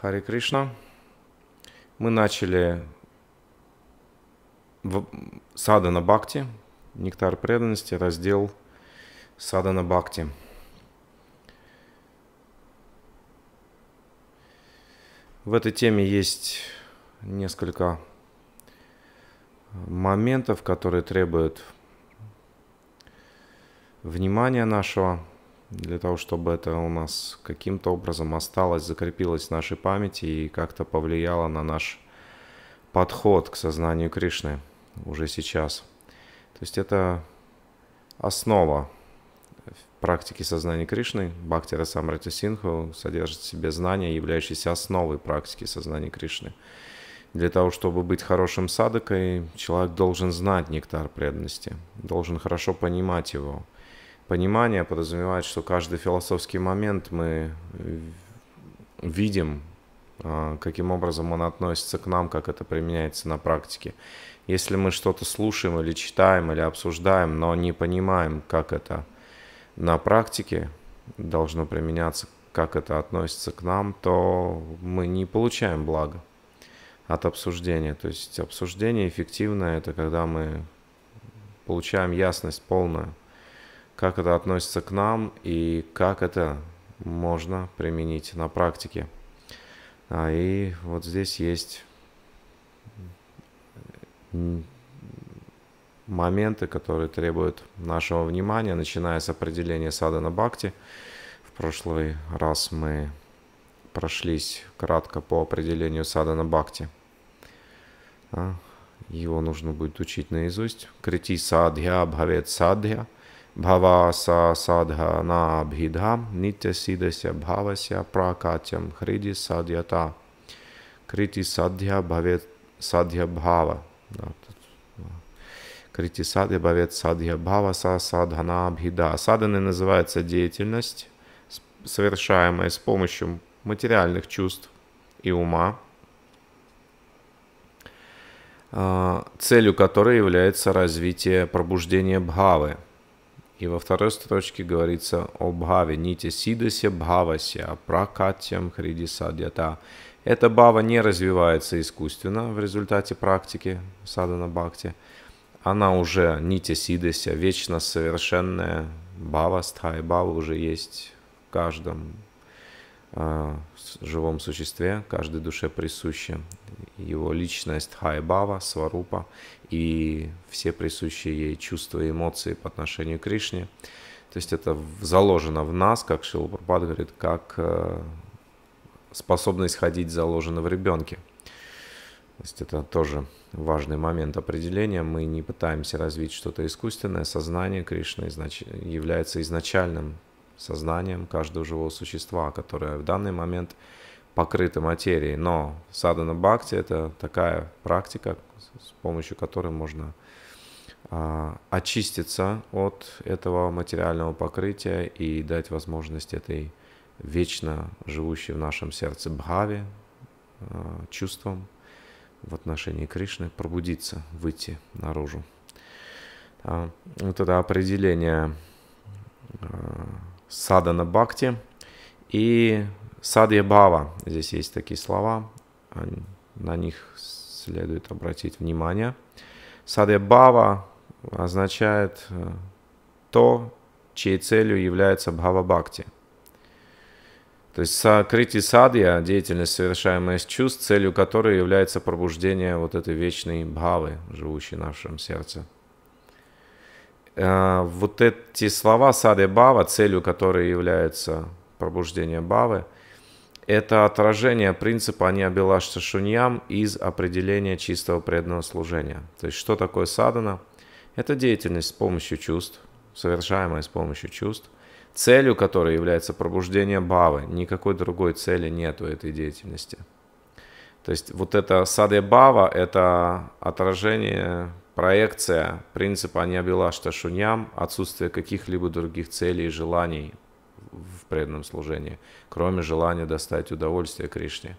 Хари Кришна. Мы начали в Садана Бхакти, Нектар преданности, раздел Садана Бхакти. В этой теме есть несколько моментов, которые требуют внимания нашего – для того, чтобы это у нас каким-то образом осталось, закрепилось в нашей памяти и как-то повлияло на наш подход к сознанию Кришны уже сейчас. То есть это основа практики сознания Кришны. Бхакти Расамрита Синху содержит в себе знания, являющиеся основой практики сознания Кришны. Для того, чтобы быть хорошим садакой, человек должен знать нектар преданности, должен хорошо понимать его – понимание подразумевает, что каждый философский момент мы э, видим, э, каким образом он относится к нам, как это применяется на практике. Если мы что-то слушаем или читаем, или обсуждаем, но не понимаем, как это на практике должно применяться, как это относится к нам, то мы не получаем благо от обсуждения. То есть обсуждение эффективное – это когда мы получаем ясность полную – как это относится к нам и как это можно применить на практике. А, и вот здесь есть моменты, которые требуют нашего внимания, начиная с определения садана бхакти. В прошлый раз мы прошлись кратко по определению садана бхакти. А, его нужно будет учить наизусть. Крити садья бхавет садья. Бхаваса садхана бхидхам нитя сидася бхавася пракатям хриди садьята. Крити садья бхавет садья бхава. Крити садья бхавет садья бхаваса садхана бхида. Садханой называется деятельность, совершаемая с помощью материальных чувств и ума, а, целью которой является развитие пробуждения бхавы – и во второй строчке говорится о бхаве. Нити сидасе бхавася пракатьям хриди садьята. Эта бхава не развивается искусственно в результате практики садана бхакти. Она уже нити сидася, вечно совершенная бава стхай бава уже есть в каждом э, живом существе, каждой душе присуща его личность стхай бава Сварупа и все присущие ей чувства и эмоции по отношению к Кришне. То есть это заложено в нас, как Шила говорит, как э, способность ходить заложена в ребенке. То есть это тоже важный момент определения. Мы не пытаемся развить что-то искусственное. Сознание Кришны изнач... является изначальным сознанием каждого живого существа, которое в данный момент покрыто материей. Но садана бхакти – это такая практика, с помощью которой можно а, очиститься от этого материального покрытия и дать возможность этой вечно живущей в нашем сердце бхаве, а, чувствам в отношении Кришны пробудиться, выйти наружу. А, вот это определение садана бхакти и садья бхава. Здесь есть такие слова, на них следует обратить внимание. Садебава означает э, то, чьей целью является бхава-бхакти. То есть сокрытие садья, а деятельность, совершаемая с чувств, целью которой является пробуждение вот этой вечной бхавы, живущей в нашем сердце. Э, вот эти слова садья бхава, целью которой является пробуждение бхавы – это отражение принципа «Аниабилаш шуньям из определения чистого преданного служения. То есть, что такое садана? Это деятельность с помощью чувств, совершаемая с помощью чувств, целью которой является пробуждение бавы. Никакой другой цели нет у этой деятельности. То есть вот это саде бава – это отражение, проекция принципа «Аниабилашта шуньям, отсутствие каких-либо других целей и желаний в преданном служении кроме желания достать удовольствие Кришне.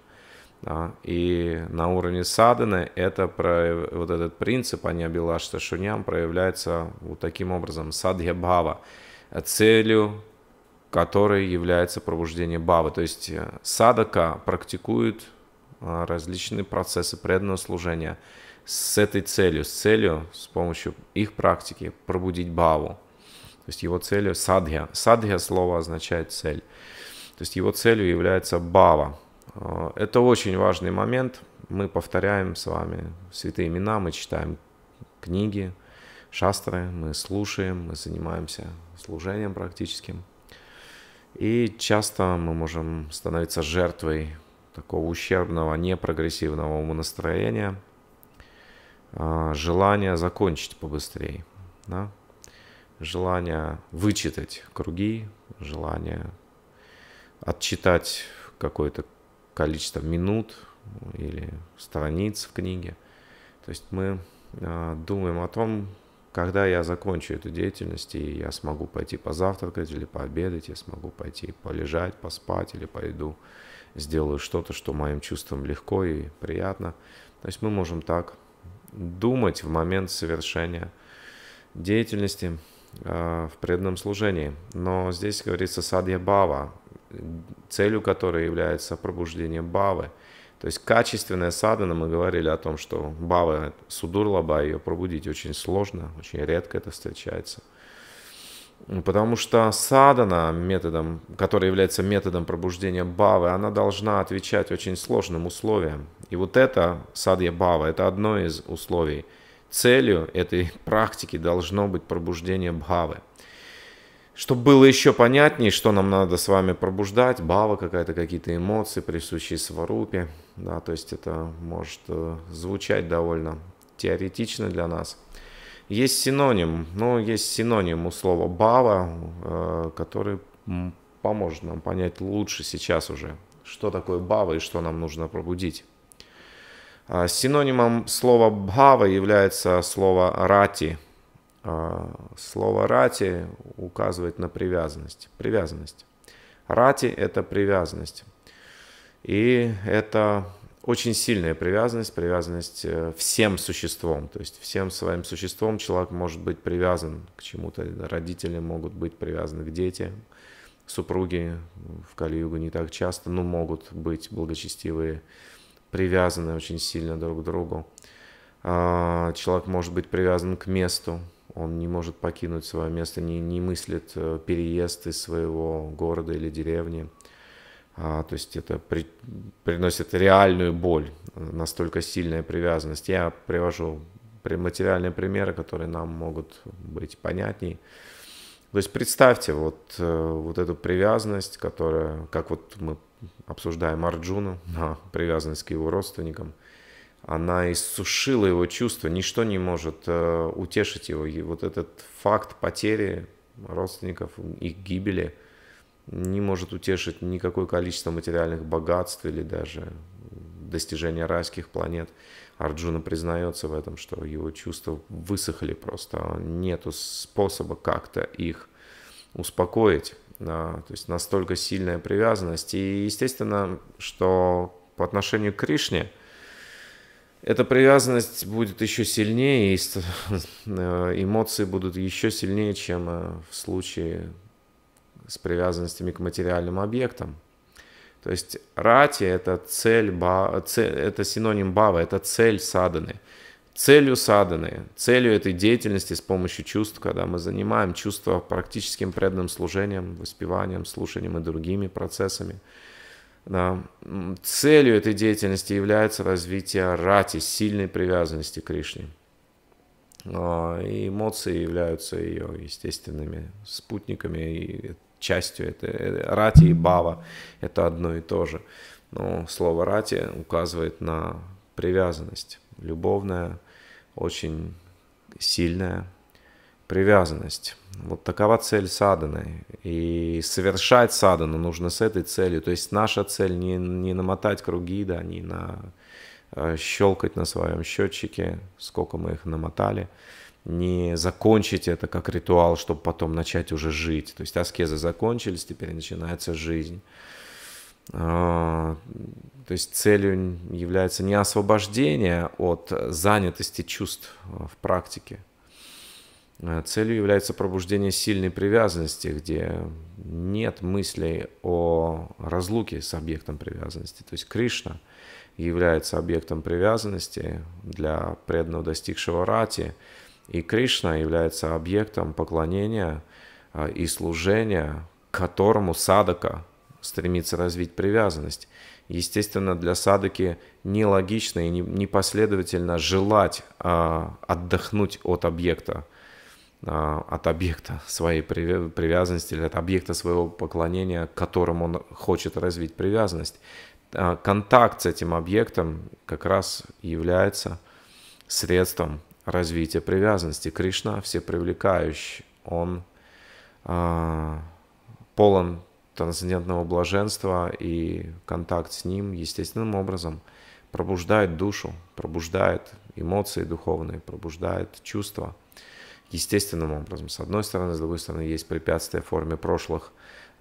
Да? И на уровне саданы это про, вот этот принцип Аньябилашта Шуням проявляется вот таким образом, садья бхава, целью которой является пробуждение бхавы. То есть э, садака практикует а, различные процессы преданного служения с этой целью, с целью, с помощью их практики пробудить бхаву. То есть его целью садхья. Садхья слово означает цель. То есть его целью является бава. Э, это очень важный момент. Мы повторяем с вами святые имена, мы читаем книги, шастры, мы слушаем, мы занимаемся служением практическим. И часто мы можем становиться жертвой такого ущербного, непрогрессивного умонастроения, э, желания закончить побыстрее, да? желание вычитать круги, желания отчитать какое-то количество минут или страниц в книге. То есть мы а, думаем о том, когда я закончу эту деятельность, и я смогу пойти позавтракать или пообедать, я смогу пойти полежать, поспать или пойду сделаю что-то, что моим чувствам легко и приятно. То есть мы можем так думать в момент совершения деятельности э, в преданном служении. Но здесь говорится садья бава, целью которой является пробуждение Бавы. То есть качественная садана, мы говорили о том, что Бава, Судурлаба, ее пробудить очень сложно, очень редко это встречается. Потому что садана, методом, который является методом пробуждения бавы, она должна отвечать очень сложным условиям. И вот это садья бава, это одно из условий. Целью этой практики должно быть пробуждение бхавы. Чтобы было еще понятнее, что нам надо с вами пробуждать, бава какая-то, какие-то эмоции, присущие сварупе. Да, то есть это может э, звучать довольно теоретично для нас. Есть синоним, ну, есть синоним у слова бава, э, который поможет нам понять лучше сейчас уже, что такое бава и что нам нужно пробудить. А, синонимом слова бава является слово рати – а, слово «рати» указывает на привязанность. Привязанность. Рати – это привязанность. И это очень сильная привязанность, привязанность э, всем существом. То есть всем своим существом человек может быть привязан к чему-то. Родители могут быть привязаны к детям, супруги в Кали-Югу не так часто, но могут быть благочестивые, привязаны очень сильно друг к другу. А, человек может быть привязан к месту, он не может покинуть свое место, не, не мыслит э, переезд из своего города или деревни. А, то есть это при, приносит реальную боль, э, настолько сильная привязанность. Я привожу материальные примеры, которые нам могут быть понятней. То есть представьте вот, э, вот эту привязанность, которая, как вот мы обсуждаем Арджуну, привязанность к его родственникам – она иссушила его чувства, ничто не может э, утешить его. И вот этот факт потери родственников, их гибели, не может утешить никакое количество материальных богатств или даже достижения райских планет. Арджуна признается в этом, что его чувства высохли просто, нету способа как-то их успокоить. Да, то есть настолько сильная привязанность. И естественно, что по отношению к Кришне – эта привязанность будет еще сильнее, и э, эмоции будут еще сильнее, чем э, в случае с привязанностями к материальным объектам. То есть рати – это цель, ба, это синоним бава, это цель саданы. Целью саданы, целью этой деятельности с помощью чувств, когда мы занимаем чувства практическим преданным служением, воспеванием, слушанием и другими процессами – да. Целью этой деятельности является развитие рати, сильной привязанности к Кришне. А, и эмоции являются ее естественными спутниками и частью. Это э, рати и бава – это одно и то же. Но слово рати указывает на привязанность. Любовная, очень сильная, привязанность. Вот такова цель саданы. И совершать садану нужно с этой целью. То есть наша цель не, не намотать круги, да, не на, э, щелкать на своем счетчике, сколько мы их намотали, не закончить это как ритуал, чтобы потом начать уже жить. То есть аскезы закончились, теперь начинается жизнь. А, то есть целью является не освобождение от занятости чувств э, в практике, Э, целью является пробуждение сильной привязанности, где нет мыслей о разлуке с объектом привязанности. То есть Кришна является объектом привязанности для преданного достигшего рати, и Кришна является объектом поклонения э, и служения, к которому садака стремится развить привязанность. Естественно, для садаки нелогично и непоследовательно желать э, отдохнуть от объекта – а, от объекта своей привязанности или от объекта своего поклонения, к которому он хочет развить привязанность. А, контакт с этим объектом как раз является средством развития привязанности. Кришна всепривлекающий, он а, полон трансцендентного блаженства, и контакт с ним естественным образом пробуждает душу, пробуждает эмоции духовные, пробуждает чувства – естественным образом. С одной стороны, с другой стороны, есть препятствия в форме прошлых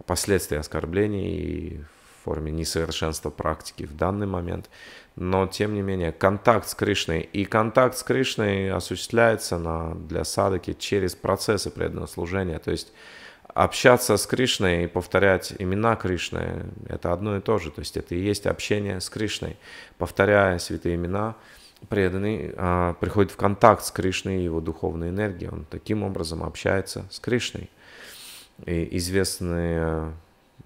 последствий оскорблений и в форме несовершенства практики в данный момент. Но, тем не менее, контакт с Кришной и контакт с Кришной осуществляется на, для садаки через процессы преданного служения. То есть общаться с Кришной и повторять имена Кришны – это одно и то же. То есть это и есть общение с Кришной, повторяя святые имена – преданный а, приходит в контакт с Кришной и его духовной энергией. Он таким образом общается с Кришной. И известные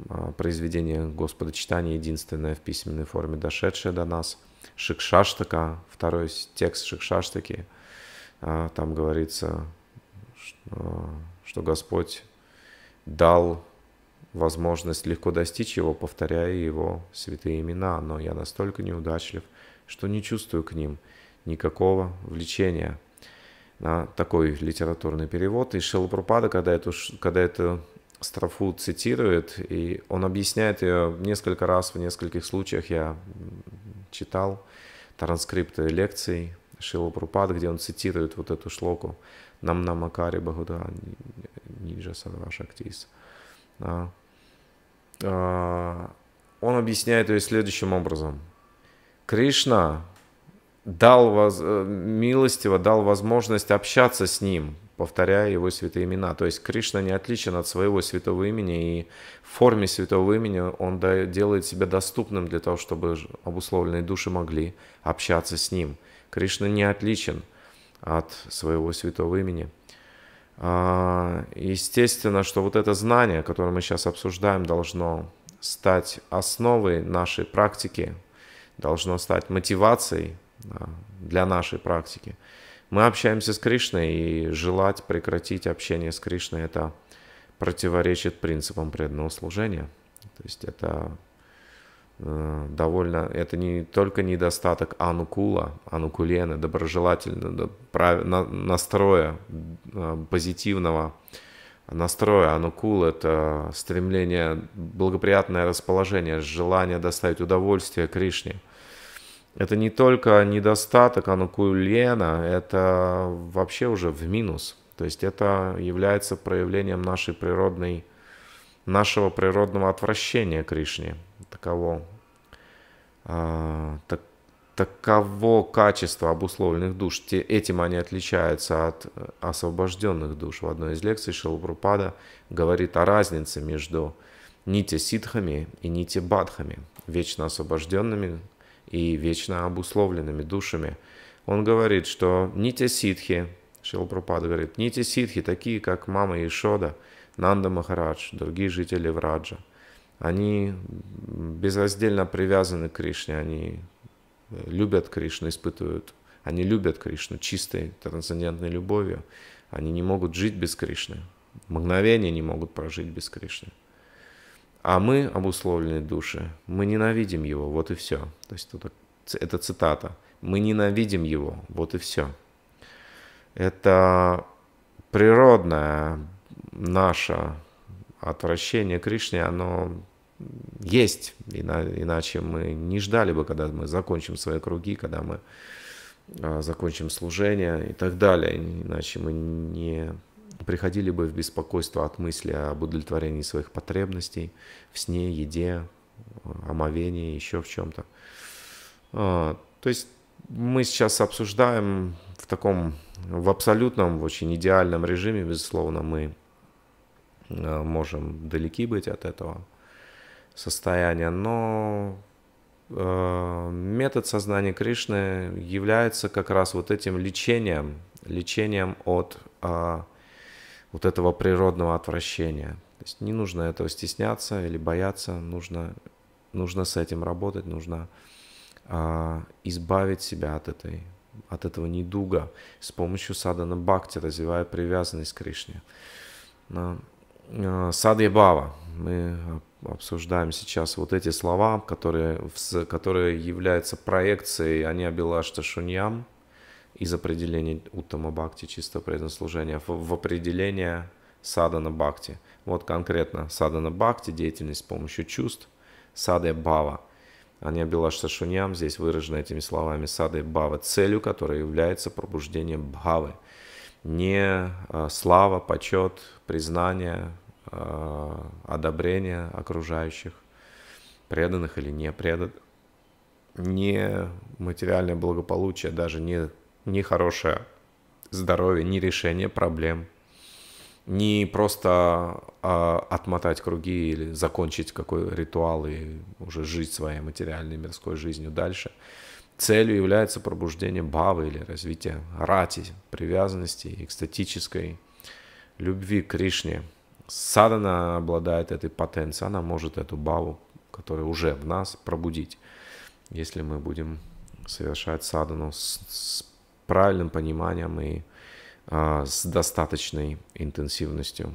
а, произведения Господа Читания, единственное в письменной форме, дошедшее до нас, Шикшаштака, второй текст Шикшаштаки, а, там говорится, что, а, что Господь дал возможность легко достичь его, повторяя его святые имена, но я настолько неудачлив, что не чувствую к ним никакого влечения. на такой литературный перевод. И Шилапрупада, когда эту, когда эту строфу цитирует, и он объясняет ее несколько раз, в нескольких случаях я читал транскрипты лекций Шилапрупада, где он цитирует вот эту шлоку «Нам на Макаре Бхагуда Ниджа Садва Шактис». Да. А, он объясняет ее следующим образом – Кришна дал воз... Э, милостиво дал возможность общаться с ним, повторяя его святые имена. То есть Кришна не отличен от своего святого имени, и в форме святого имени он делает себя доступным для того, чтобы обусловленные души могли общаться с ним. Кришна не отличен от своего святого имени. А, естественно, что вот это знание, которое мы сейчас обсуждаем, должно стать основой нашей практики должно стать мотивацией а, для нашей практики. Мы общаемся с Кришной, и желать прекратить общение с Кришной – это противоречит принципам преданного служения. То есть это э, довольно, это не только недостаток анукула, анукулены, доброжелательного, прав, на, настроя, а, позитивного настроя. Анукул – это стремление, благоприятное расположение, желание доставить удовольствие Кришне – это не только недостаток, оно это вообще уже в минус. То есть это является проявлением нашей природной, нашего природного отвращения Кришне, таково, э, так, таково качество обусловленных душ. Те, этим они отличаются от э, освобожденных душ. В одной из лекций Шилупрупада говорит о разнице между нити ситхами и нити бадхами, вечно освобожденными и вечно обусловленными душами. Он говорит, что не те ситхи, Шилпрапад говорит, не те ситхи, такие как мама Ишода, Нанда Махарадж, другие жители Враджа, они безраздельно привязаны к Кришне, они любят Кришну, испытывают, они любят Кришну чистой, трансцендентной любовью, они не могут жить без Кришны, мгновение не могут прожить без Кришны. А мы, обусловленные души, мы ненавидим его, вот и все. То есть это, это цитата. Мы ненавидим его, вот и все. Это природное наше отвращение Кришне, оно есть. Иначе мы не ждали бы, когда мы закончим свои круги, когда мы а, закончим служение и так далее. Иначе мы не приходили бы в беспокойство от мысли об удовлетворении своих потребностей, в сне, еде, э, омовении, еще в чем-то. А, то есть мы сейчас обсуждаем в таком, в абсолютном, в очень идеальном режиме, безусловно, мы э, можем далеки быть от этого состояния, но э, метод сознания Кришны является как раз вот этим лечением, лечением от а, вот этого природного отвращения. То есть не нужно этого стесняться или бояться, нужно, нужно с этим работать, нужно а, избавить себя от, этой, от этого недуга с помощью садана бхакти, развивая привязанность к Кришне. А, Садья Бава. Мы обсуждаем сейчас вот эти слова, которые, которые являются проекцией Аниабилашта Шуньям, из определения Уттама Бхакти, чисто предослужение, в, в определение Садана Бхакти. Вот конкретно Садана Бхакти, деятельность с помощью чувств, Саде Бава. Аня Белаш Сашуньям здесь выражено этими словами Саде Бава, целью которой является пробуждение Бхавы. Не а, слава, почет, признание, а, одобрение окружающих, преданных или не преданных, не материальное благополучие, даже не ни хорошее здоровье, ни решение проблем, не просто а, отмотать круги или закончить какой ритуал и уже жить своей материальной мирской жизнью дальше. Целью является пробуждение бавы или развитие рати, привязанности, экстатической любви к Кришне. Садана обладает этой потенцией, она может эту баву, которая уже в нас, пробудить, если мы будем совершать садану с, с правильным пониманием и а, с достаточной интенсивностью.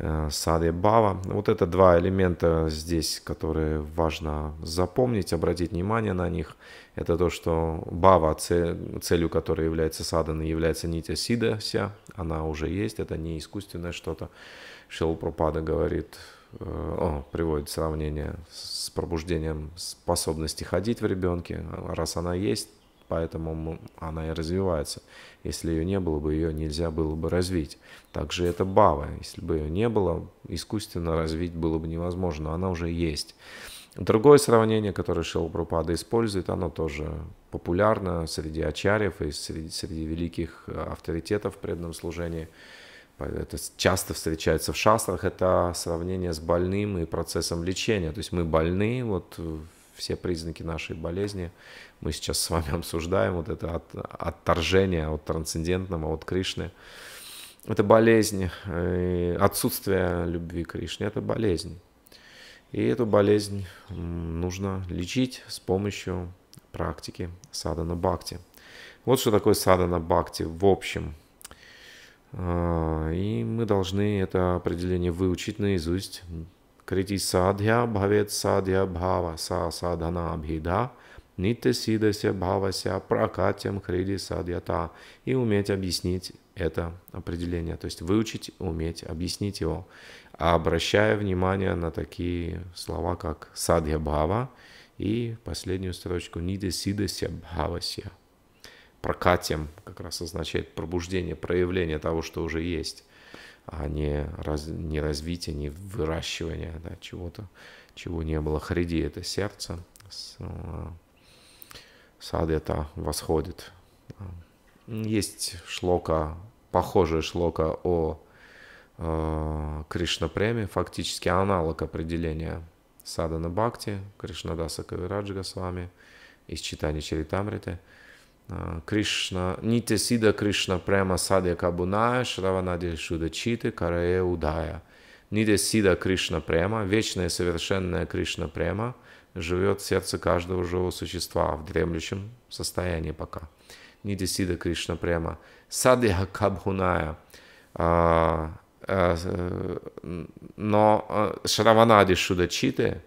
Э, Садья Бава. Вот это два элемента здесь, которые важно запомнить, обратить внимание на них. Это то, что Бава, целью которой является садана, является нитя сидася, она уже есть, это не искусственное что-то. пропада говорит, э, о, приводит сравнение с пробуждением способности ходить в ребенке. Раз она есть, поэтому она и развивается. Если ее не было бы, ее нельзя было бы развить. Также это бава. Если бы ее не было, искусственно развить было бы невозможно, она уже есть. Другое сравнение, которое Шилпрупада использует, оно тоже популярно среди ачарьев и среди, среди великих э, авторитетов в преданном служении. Это часто встречается в шастрах, это сравнение с больным и процессом лечения. То есть мы больны, вот все признаки нашей болезни. Мы сейчас с вами обсуждаем вот это от, отторжение от трансцендентного, от Кришны. Это болезнь. И э, отсутствие любви к Кришне – это болезнь. И эту болезнь нужно лечить с помощью практики садана бхакти. Вот что такое садана бхакти в общем. А, и мы должны это определение выучить наизусть, कृति साध्या भवेत साध्य भाव सा साधनाभिधा Нитте сидася бхавася пракатям хриди садьята. И уметь объяснить это определение. То есть выучить, уметь объяснить его, обращая внимание на такие слова, как садья бхава и последнюю строчку нитте сидася бхавася. Пракатям как раз означает пробуждение, проявление того, что уже есть а не, раз, не развитие, не выращивание да, чего-то, чего не было. Хриди – это сердце, э, сад – это восходит. Э, есть шлока, похожая шлока о э, Кришнапреме, фактически аналог определения Садана Бхакти, Кришнадаса Кавираджа с вами из читания Чаритамриты – а, Кришна, Нити Сида Кришна Према Садья Кабуная, Шраванади Шудачиты, Карае Удая. Нити Сида Кришна Према, вечная совершенная Кришна Према, живет в сердце каждого живого существа в дремлющем состоянии пока. Нити Сида Кришна Према. Садья кабуная, а, а, Но Шраванади Шуда чите,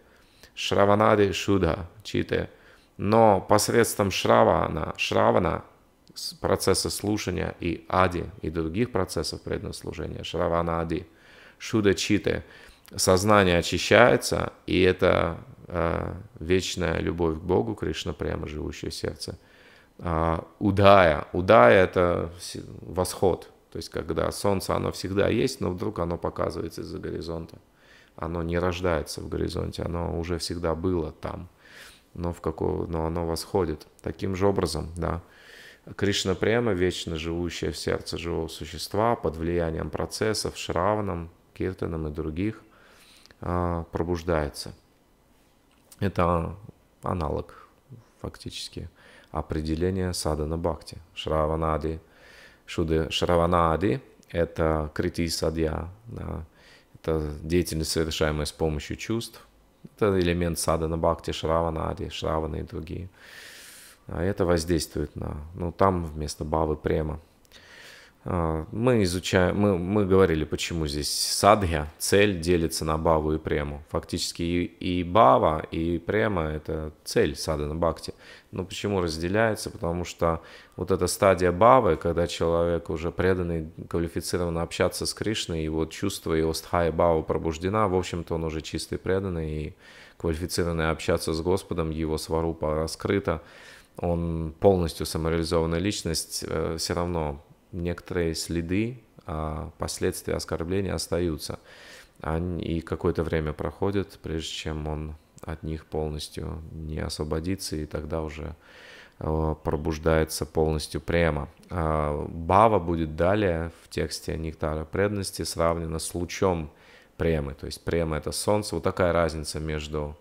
Шраванади Шуда чите но посредством шравана, шравана процесса слушания и ади, и других процессов преданного шравана ади, шуда читы, сознание очищается, и это э, вечная любовь к Богу, Кришна прямо живущее сердце. Э, удая, удая это восход, то есть когда солнце, оно всегда есть, но вдруг оно показывается из-за горизонта. Оно не рождается в горизонте, оно уже всегда было там – но, в какого, но оно восходит. Таким же образом, да, Кришна прямо вечно живущая в сердце живого существа под влиянием процессов, шраванам, киртаном и других а, пробуждается. Это аналог фактически определения садана бхакти. Шраванади, шуды шраванади – это крити садья, да, это деятельность, совершаемая с помощью чувств, это элемент садана бхакти, шравана ари, шраваны и другие. А это воздействует на... Ну, там вместо бавы према. А, мы изучаем, мы, мы говорили, почему здесь садхья, цель делится на баву и прему. Фактически и, и бава, и према – это цель садхана бхакти. Но почему разделяется? Потому что вот эта стадия бавы, когда человек уже преданный, квалифицированно общаться с Кришной, его чувство, его стхая бава пробуждена, в общем-то он уже чистый преданный и квалифицированный общаться с Господом, его сварупа раскрыта, он полностью самореализованная личность, э, все равно некоторые следы, а последствия оскорбления остаются. И какое-то время проходит, прежде чем он от них полностью не освободится, и тогда уже э, пробуждается полностью према. Бава будет далее в тексте «Нектара преданности» сравнена с лучом премы. То есть према – это солнце. Вот такая разница между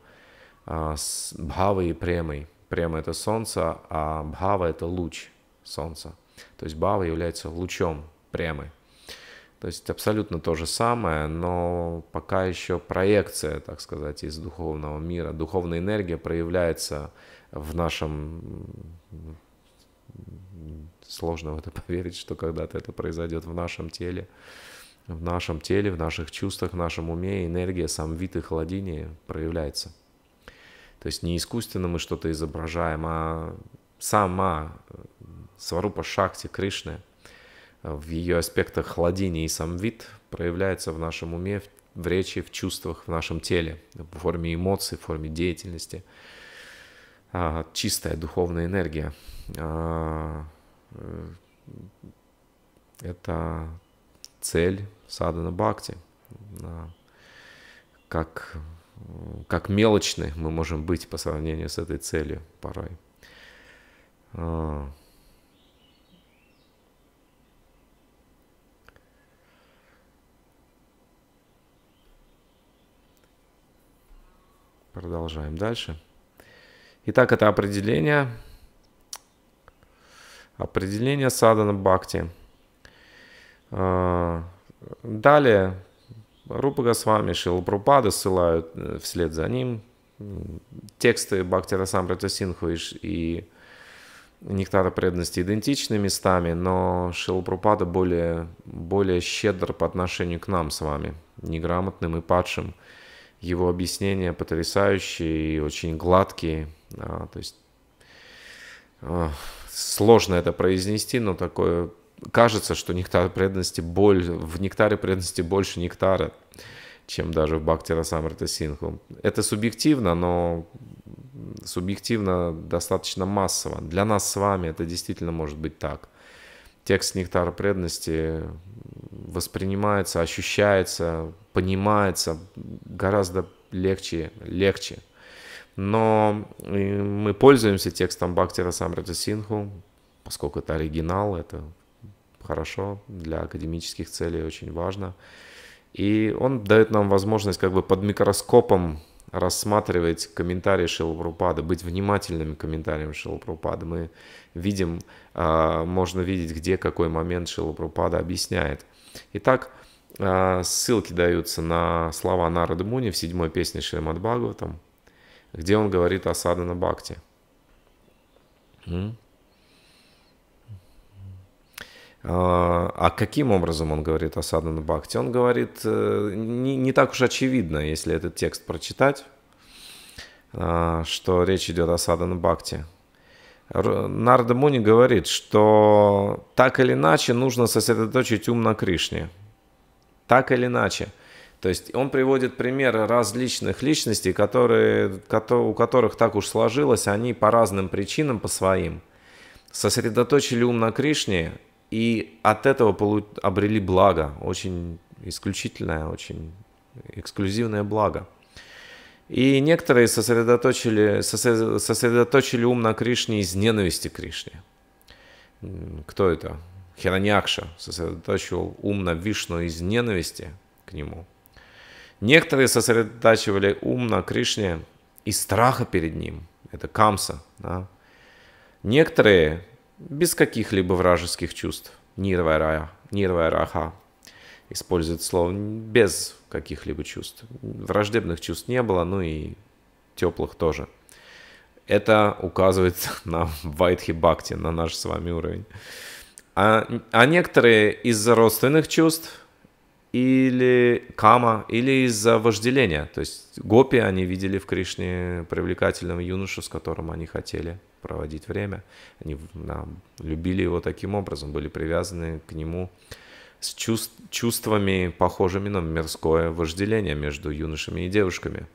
а, бхавой и премой. Према – это солнце, а бхава – это луч солнца. То есть Бава является лучом прямой. То есть абсолютно то же самое, но пока еще проекция, так сказать, из духовного мира, духовная энергия проявляется в нашем... Сложно в это поверить, что когда-то это произойдет в нашем теле, в нашем теле, в наших чувствах, в нашем уме энергия сам вид и холодини проявляется. То есть не искусственно мы что-то изображаем, а сама Сварупа Шакти Кришны э, в ее аспектах хладини и самвит проявляется в нашем уме, в речи, в чувствах, в нашем теле, в форме эмоций, в форме деятельности. А, чистая духовная энергия. А, э, это цель садана бхакти. А, как, как мелочны мы можем быть по сравнению с этой целью порой. Продолжаем дальше. Итак, это определение. Определение садана бхакти. А, далее Рупа Госвами, Шилапрупада ссылают э, вслед за ним тексты Бхакти Расамрита Синху и Нектара преданности идентичны местами, но Шилапрупада более, более щедр по отношению к нам с вами, неграмотным и падшим его объяснения потрясающие и очень гладкие. А, то есть а, сложно это произнести, но такое кажется, что нектар преданности боль, в нектаре преданности больше нектара, чем даже в Бхактира Самрита Синху. Это субъективно, но субъективно достаточно массово. Для нас с вами это действительно может быть так. Текст «Нектар преданности» воспринимается, ощущается, понимается гораздо легче, легче. Но э, мы пользуемся текстом Бхактира Самраджа Синху, поскольку это оригинал, это хорошо для академических целей, очень важно. И он дает нам возможность как бы под микроскопом рассматривать комментарии Шилпрупады, быть внимательными к комментариям Шилпрупады. Мы видим, а, можно видеть, где какой момент Шилпрупада объясняет. Итак, а, ссылки даются на слова Нарады Муни в седьмой песне Шримад Бхагаватам, где он говорит о садана бхакти. А, а каким образом он говорит о садана бхакти? Он говорит, э, не, не так уж очевидно, если этот текст прочитать, а, что речь идет о садана бхакти. Нарда Муни говорит, что так или иначе нужно сосредоточить ум на Кришне – так или иначе. То есть он приводит примеры различных личностей, которые, у которых так уж сложилось, они по разным причинам, по своим, сосредоточили ум на Кришне и от этого обрели благо, очень исключительное, очень эксклюзивное благо. И некоторые сосредоточили, сосредоточили ум на Кришне из ненависти к Кришне. Кто это? Хираньякша сосредотачивал ум на Вишну из ненависти к нему. Некоторые сосредотачивали ум на Кришне из страха перед ним. Это камса. Да? Некоторые без каких-либо вражеских чувств. Нирвайраха. Нирвайраха использует слово без каких-либо чувств. Враждебных чувств не было, ну и теплых тоже. Это указывает на Вайтхи Бхакти, на наш с вами уровень а, а некоторые из-за родственных чувств или кама, или из-за вожделения. То есть гопи они видели в Кришне привлекательного юношу, с которым они хотели проводить время. Они да, любили его таким образом, были привязаны к нему с чувств, чувствами, похожими на мирское вожделение между юношами и девушками.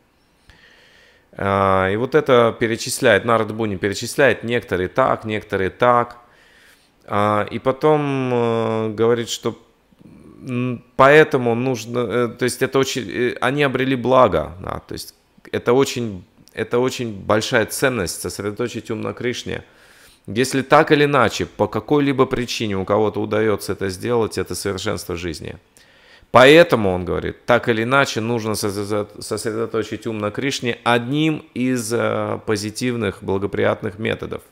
А, и вот это перечисляет, Нарадбуни перечисляет, некоторые так, некоторые так – а, и потом э, говорит, что поэтому нужно, э, то есть это очень, э, они обрели благо, да, то есть это очень, это очень большая ценность сосредоточить ум на Кришне. Если так или иначе, по какой-либо причине у кого-то удается это сделать, это совершенство жизни. Поэтому, он говорит, так или иначе нужно сосредоточить ум на Кришне одним из позитивных, благоприятных методов –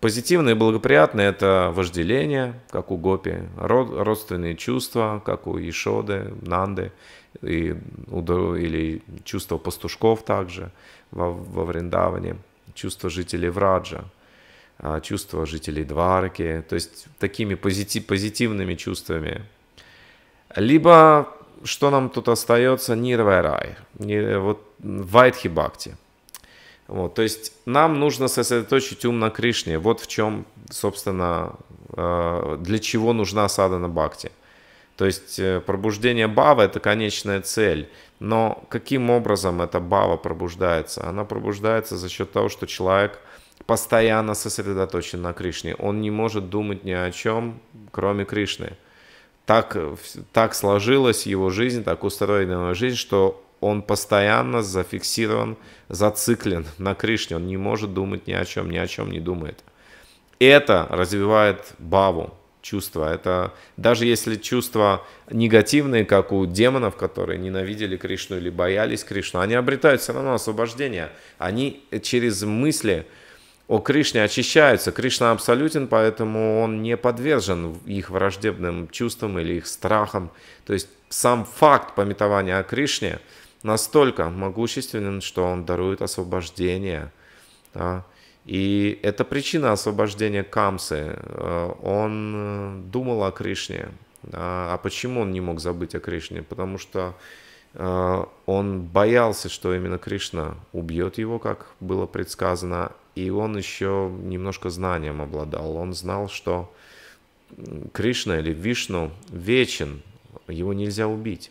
позитивные, и благоприятное – это вожделение, как у Гопи, род, родственные чувства, как у Ишоды, Нанды, и, или чувство пастушков также во, во Вриндаване, чувство жителей Враджа, а, чувство жителей Дварки, то есть такими позитив, позитивными чувствами. Либо, что нам тут остается, Нирвай Рай, вот Вайтхи Бхакти – вот, то есть нам нужно сосредоточить ум на Кришне. Вот в чем, собственно, э, для чего нужна садана бхакти. То есть э, пробуждение бава – это конечная цель. Но каким образом эта бава пробуждается? Она пробуждается за счет того, что человек постоянно сосредоточен на Кришне. Он не может думать ни о чем, кроме Кришны. Так, э, так сложилась его жизнь, так устроена его жизнь, что он постоянно зафиксирован, зациклен на Кришне. Он не может думать ни о чем, ни о чем не думает. Это развивает баву, чувства. Это даже если чувства негативные, как у демонов, которые ненавидели Кришну или боялись Кришну, они обретают все равно освобождение. Они через мысли о Кришне очищаются. Кришна абсолютен, поэтому он не подвержен их враждебным чувствам или их страхам. То есть сам факт пометования о Кришне – настолько могущественен, что он дарует освобождение. Да? И это причина освобождения Камсы. Э, он э, думал о Кришне. А почему он не мог забыть о Кришне? Потому что э, он боялся, что именно Кришна убьет его, как было предсказано, и он еще немножко знанием обладал. Он знал, что Кришна или Вишну вечен, его нельзя убить.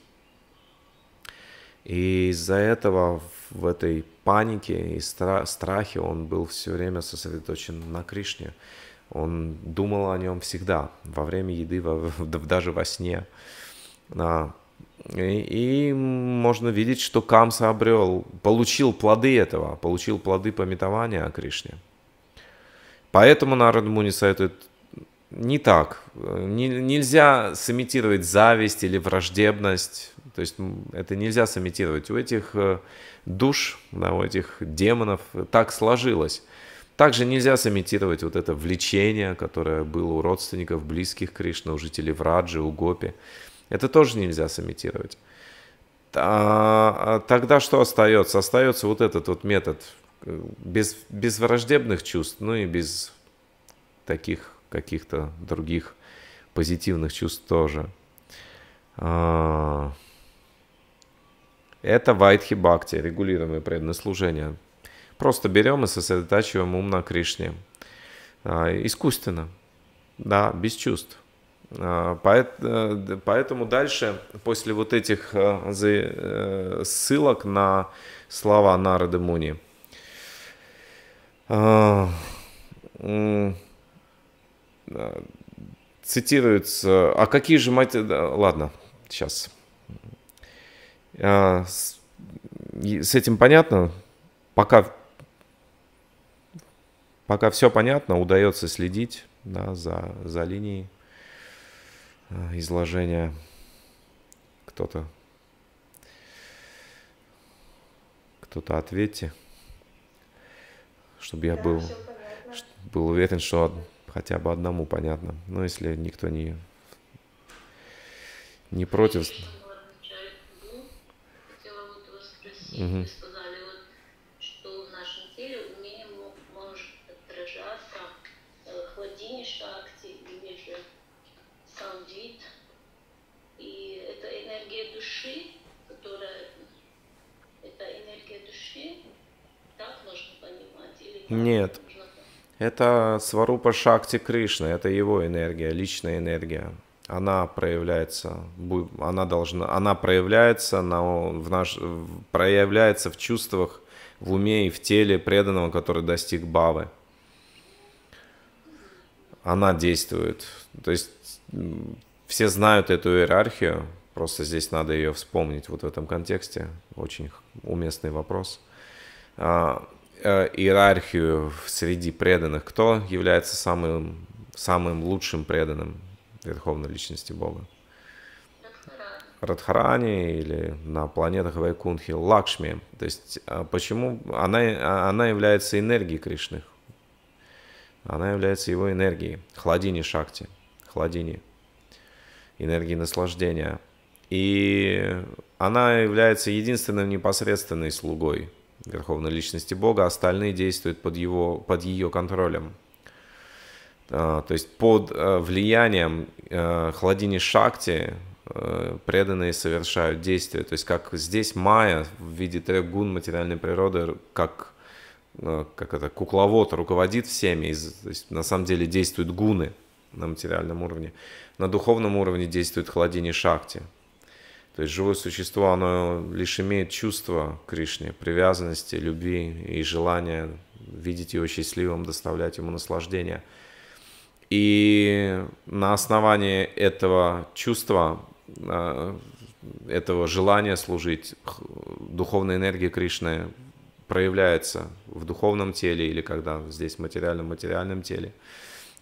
И из-за этого в этой панике и стра- страхе он был все время сосредоточен на Кришне. Он думал о нем всегда, во время еды, во, даже во сне. А, и, и можно видеть, что Камса обрел, получил плоды этого, получил плоды пометования о Кришне. Поэтому Нарад Муни советует не так. Э, не, нельзя сымитировать зависть или враждебность то есть это нельзя сымитировать. У этих э, душ, да, у этих демонов так сложилось. Также нельзя сымитировать вот это влечение, которое было у родственников, близких Кришны, у жителей Враджи, у Гопи. Это тоже нельзя сымитировать. А тогда что остается? Остается вот этот вот метод э, без, без враждебных чувств, ну и без таких каких-то других позитивных чувств тоже. А... Это Вайтхибакти, регулируемое преданное служение. Просто берем и сосредотачиваем ум на Кришне. А, искусственно, да, без чувств. А, э, поэтому дальше, после вот этих э, э, ссылок на слова Нарады Муни, а, цитируется, а какие же мать... Ладно, сейчас. А, с, с этим понятно. Пока, пока все понятно, удается следить да, за, за линией а, изложения. Кто-то кто-то ответьте, чтобы я да, был, был уверен, что хотя бы одному понятно. Но ну, если никто не, не против, И угу. сказали, вот, что в нашем теле умение может отражаться владение э, шакти или же сам И это энергия души, которая... Это энергия души, так можно понимать? Или Нет. Это Сварупа Шакти Кришна, это его энергия, личная энергия она проявляется, она должна, она проявляется, на, в наш, проявляется в чувствах, в уме и в теле преданного, который достиг бавы. Она действует. То есть все знают эту иерархию, просто здесь надо ее вспомнить вот в этом контексте. Очень уместный вопрос. А, э, иерархию среди преданных. Кто является самым, самым лучшим преданным? верховной личности Бога. Радхарани или на планетах Вайкунхи Лакшми. То есть а, почему она, а, она является энергией Кришны? Она является его энергией, хладини шакти, хладини, энергии наслаждения. И она является единственным непосредственной слугой Верховной Личности Бога, остальные действуют под, его, под ее контролем – а, то есть под э, влиянием э, Хладини Шакти э, преданные совершают действия. То есть как здесь Майя в виде трех гун материальной природы, как, как это, кукловод руководит всеми, то есть на самом деле действуют гуны на материальном уровне. На духовном уровне действует Хладини Шакти. То есть живое существо, оно лишь имеет чувство Кришне, привязанности, любви и желания видеть его счастливым, доставлять ему наслаждение – и на основании этого чувства, э, этого желания служить, духовная энергия Кришны проявляется в духовном теле или когда здесь в материальном материальном теле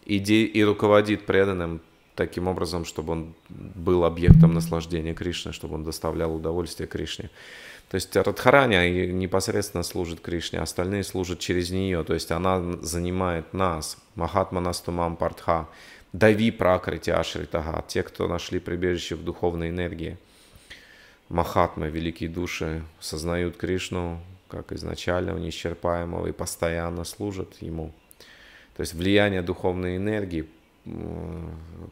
и, де, и руководит преданным таким образом, чтобы он был объектом наслаждения Кришны, чтобы он доставлял удовольствие Кришне. То есть Радхарани непосредственно служит Кришне, остальные служат через нее. То есть она занимает нас. Махатма Настумам Партха. Дави Пракрити Ашритага. Те, кто нашли прибежище в духовной энергии. Махатмы, великие души, сознают Кришну как изначального, неисчерпаемого и постоянно служат ему. То есть влияние духовной энергии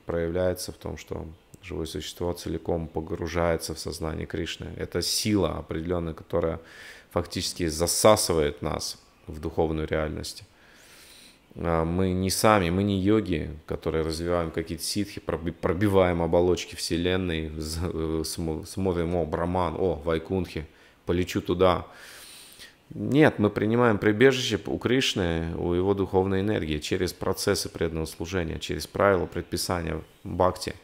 проявляется в том, что живое существо целиком погружается в сознание Кришны. Это сила определенная, которая фактически засасывает нас в духовную реальность. А, мы не сами, мы не йоги, которые развиваем какие-то ситхи, пробиваем оболочки Вселенной, э, смотрим, о, Браман, о, Вайкунхи, полечу туда. Нет, мы принимаем прибежище у Кришны, у его духовной энергии через процессы преданного служения, через правила предписания бхакти –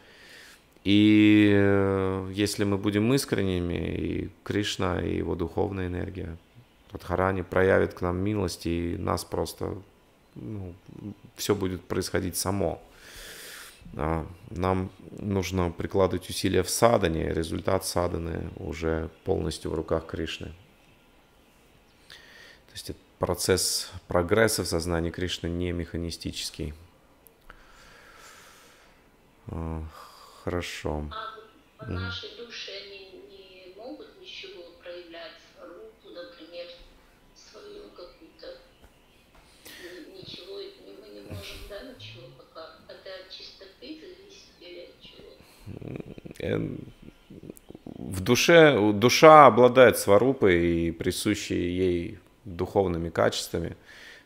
и э, если мы будем искренними, и Кришна, и его духовная энергия, Радхарани проявит к нам милость, и нас просто ну, все будет происходить само. А, нам нужно прикладывать усилия в садане, результат саданы уже полностью в руках Кришны. То есть процесс прогресса в сознании Кришны не механистический. Хорошо. А вот наши души, они не могут ничего проявлять, руку, например, свою какую-то. Ничего, мы не можем, да, ничего пока. Это от чистоты зависит или от чего? Эм, в душе, душа обладает сварупой и присущей ей духовными качествами,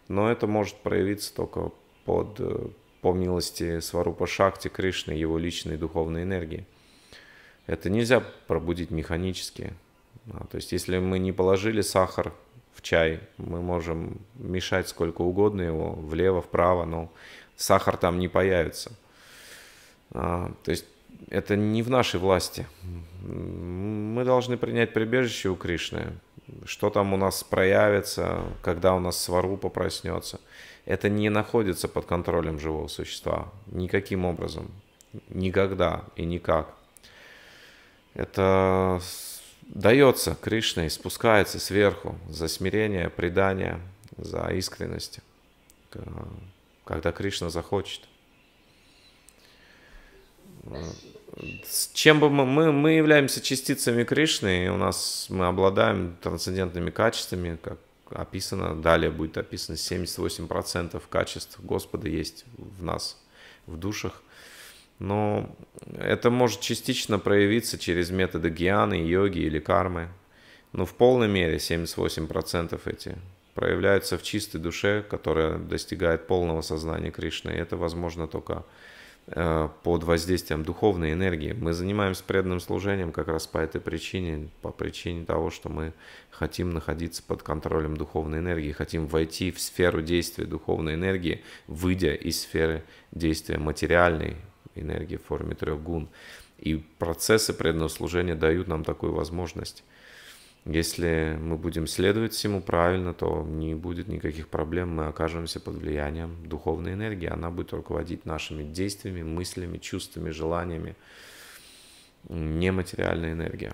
но это может проявиться только под э, по милости Сварупа Шакти Кришны, его личной духовной энергии. Это нельзя пробудить механически. А, то есть, если мы не положили сахар в чай, мы можем мешать сколько угодно его, влево, вправо, но сахар там не появится. А, то есть, это не в нашей власти. Мы должны принять прибежище у Кришны. Что там у нас проявится, когда у нас сварупа проснется – это не находится под контролем живого существа. Никаким образом. Никогда и никак. Это дается Кришной, спускается сверху за смирение, предание, за искренность, когда Кришна захочет. С чем бы мы, мы, мы являемся частицами Кришны, и у нас мы обладаем трансцендентными качествами, как описано, далее будет описано 78% качеств Господа есть в нас, в душах. Но это может частично проявиться через методы гианы йоги или кармы. Но в полной мере 78% эти проявляются в чистой душе, которая достигает полного сознания Кришны. И это возможно только Э, под воздействием духовной энергии. Мы занимаемся преданным служением как раз по этой причине, по причине того, что мы хотим находиться под контролем духовной энергии, хотим войти в сферу действия духовной энергии, выйдя из сферы действия материальной энергии в форме трех гун. И процессы преданного служения дают нам такую возможность. Если мы будем следовать всему правильно, то не будет никаких проблем, мы окажемся под влиянием духовной энергии, она будет руководить нашими действиями, мыслями, чувствами, желаниями, нематериальная энергия.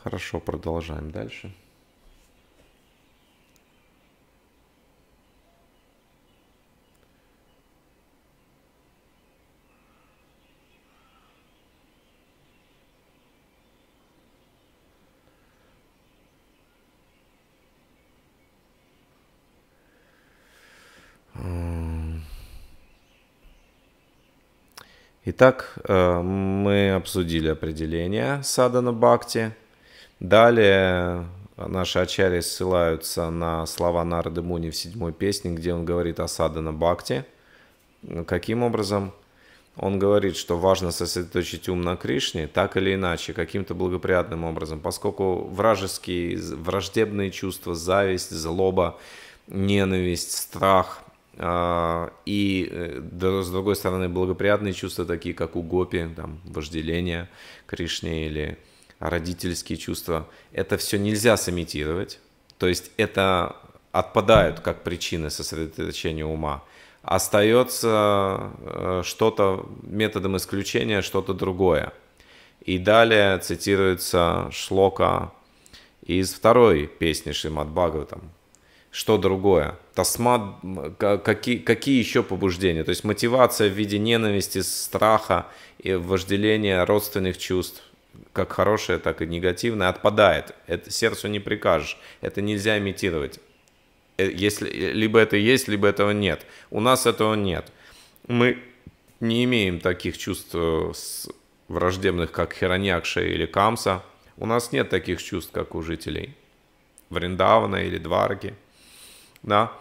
Хорошо, продолжаем дальше. Итак, э, мы обсудили определение садана бхакти. Далее э, наши ачарьи ссылаются на слова Нарды Муни в седьмой песне, где он говорит о садана бхакти. Каким образом? Он говорит, что важно сосредоточить ум на Кришне, так или иначе, каким-то благоприятным образом, поскольку вражеские, враждебные чувства, зависть, злоба, ненависть, страх – а, и, э, с другой стороны, благоприятные чувства, такие как у гопи, там, вожделение Кришне или родительские чувства, это все нельзя сымитировать. То есть это отпадают как причины сосредоточения ума. Остается э, что-то методом исключения, что-то другое. И далее цитируется шлока из второй песни Шримад Бхагаватам, что другое. Тасма, какие, какие еще побуждения? То есть мотивация в виде ненависти, страха и вожделения родственных чувств, как хорошее, так и негативное, отпадает. Это сердцу не прикажешь. Это нельзя имитировать. Э, если, э, либо это есть, либо этого нет. У нас этого нет. Мы не имеем таких чувств э, враждебных, как Хираньякша или Камса. У нас нет таких чувств, как у жителей Вриндавана или Дварги да,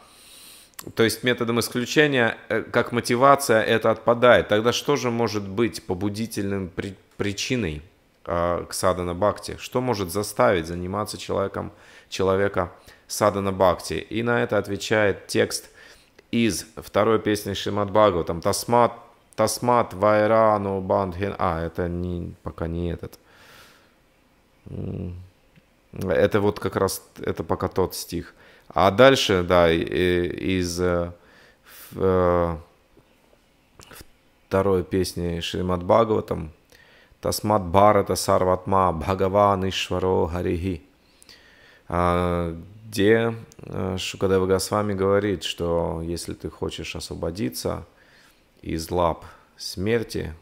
то есть методом исключения э, как мотивация это отпадает. Тогда что же может быть побудительным при, причиной э, к садана бхакти? Что может заставить заниматься человеком, человека садана бхакти? И на это отвечает текст из второй песни Шримад Бхагава, там Тасмат, Тасмат Вайрану Бандхин. А, это не, пока не этот. Это вот как раз, это пока тот стих. А дальше, да, из э, э, второй песни Шримад там Тасмат Барата Сарватма Бхагаван Ишваро Харихи, а, где э, Шукадева Госвами говорит, что если ты хочешь освободиться из лап смерти,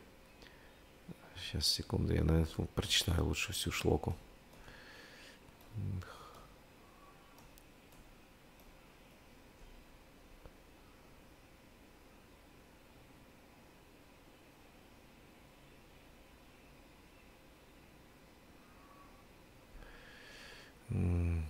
сейчас, секунду, я, наверное, прочитаю лучше всю шлоку. Mm.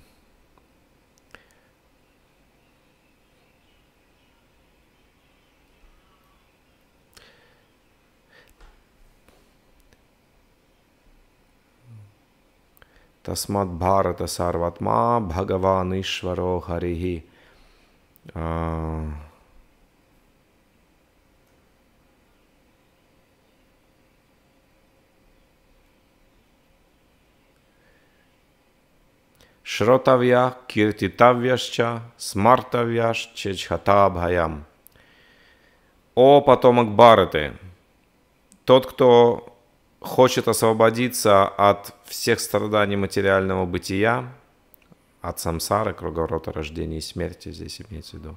तस्मात् सार्वात्मा भगवान् ईश्वरो हरिः Шротавья, Киртитавьяшча, Смартавьяш, Чечхатабхаям. О потомок Бараты, тот, кто хочет освободиться от всех страданий материального бытия, от самсары, круговорота рождения и смерти, здесь имеется в виду,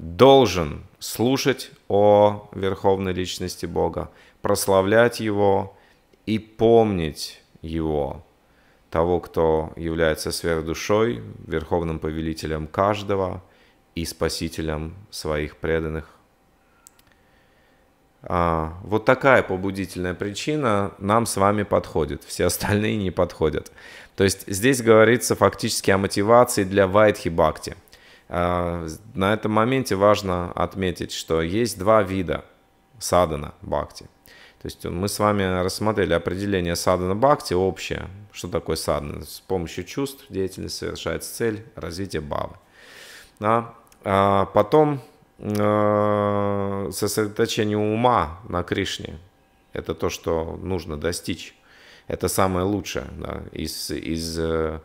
должен слушать о Верховной Личности Бога, прославлять Его и помнить Его того, кто является сверхдушой, верховным повелителем каждого и спасителем своих преданных. А, вот такая побудительная причина нам с вами подходит, все остальные не подходят. То есть здесь говорится фактически о мотивации для вайтхи бхакти. А, на этом моменте важно отметить, что есть два вида садана бхакти. То есть мы с вами рассмотрели определение садана бхакти общее. Что такое садана? С помощью чувств деятельность совершается цель развития бавы. А потом э, сосредоточение ума на Кришне. Это то, что нужно достичь. Это самое лучшее да, из, из э,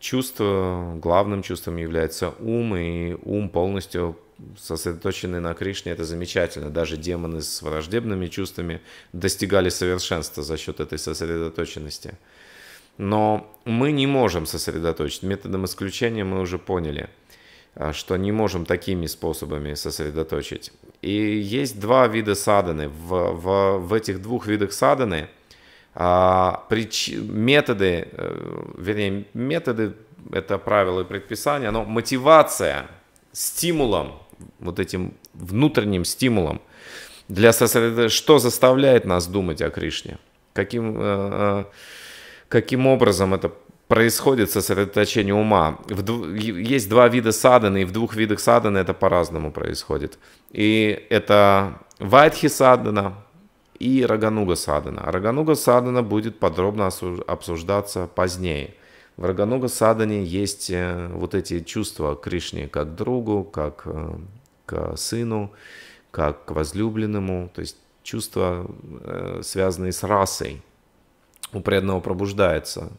чувство, главным чувством является ум, и ум полностью сосредоточенный на Кришне, это замечательно. Даже демоны с враждебными чувствами достигали совершенства за счет этой сосредоточенности. Но мы не можем сосредоточить. Методом исключения мы уже поняли, а, что не можем такими способами сосредоточить. И есть два вида саданы. В, в, в этих двух видах саданы – а, прич... Методы, э, вернее, методы – это правила и предписания, но мотивация стимулом, вот этим внутренним стимулом для сосредоточения, что заставляет нас думать о Кришне, каким, э, э, каким образом это происходит сосредоточение ума. В, есть два вида саданы, и в двух видах саданы это по-разному происходит. И это Вайтхи садана – и Рагануга Садана. Рагануга Садана будет подробно обсуждаться позднее. В Рагануга Садане есть э, вот эти чувства к Кришне как другу, как э, к сыну, как к возлюбленному, то есть чувства, э, связанные с расой. У преданного пробуждается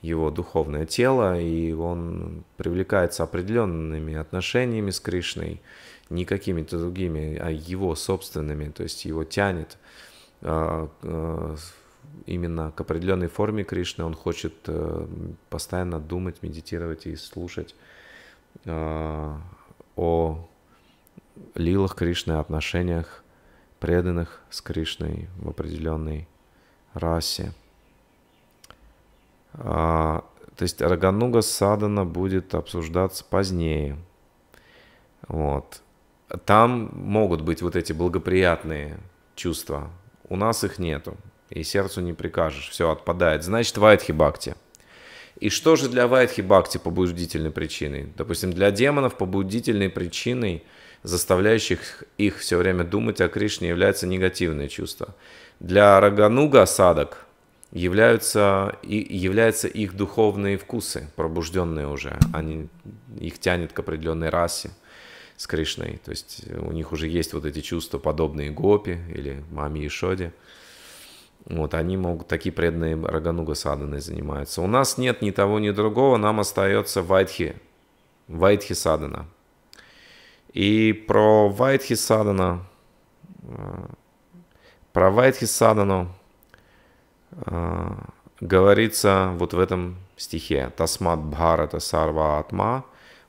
его духовное тело, и он привлекается определенными отношениями с Кришной – не какими-то другими, а его собственными, то есть его тянет а, а, именно к определенной форме Кришны, он хочет э, постоянно думать, медитировать и слушать э, о лилах Кришны, отношениях преданных с Кришной в определенной расе. А, то есть Рагануга Садана будет обсуждаться позднее. Вот там могут быть вот эти благоприятные чувства. У нас их нету. И сердцу не прикажешь. Все отпадает. Значит, Вайтхи Бхакти. И что же для Вайтхи Бхакти побудительной причиной? Допустим, для демонов побудительной причиной, заставляющих их все время думать о Кришне, является негативное чувство. Для Рагануга садок являются, и, являются их духовные вкусы, пробужденные уже. Они, их тянет к определенной расе с Кришной. То есть э, у них уже есть вот эти чувства, подобные гопи или маме и шоде. Вот, они могут, такие преданные Рагануга саданой занимаются. У нас нет ни того, ни другого, нам остается вайтхи, вайтхи садана. И про вайтхи садана, э, про вайтхи садану э, говорится вот в этом стихе. Тасмат бхарата сарва атма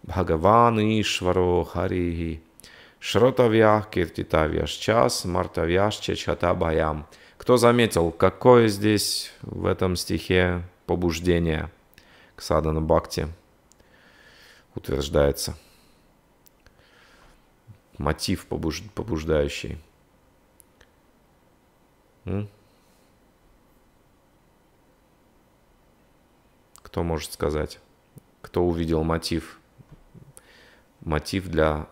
Бхагаван Ишваро Харихи, Шротавьях, Киртитавьяшчас, Мартавьяшче, баям. Кто заметил, какое здесь в этом стихе побуждение к садхана бхакти утверждается? Мотив побуж... побуждающий. М? Кто может сказать? Кто увидел мотив? мотив для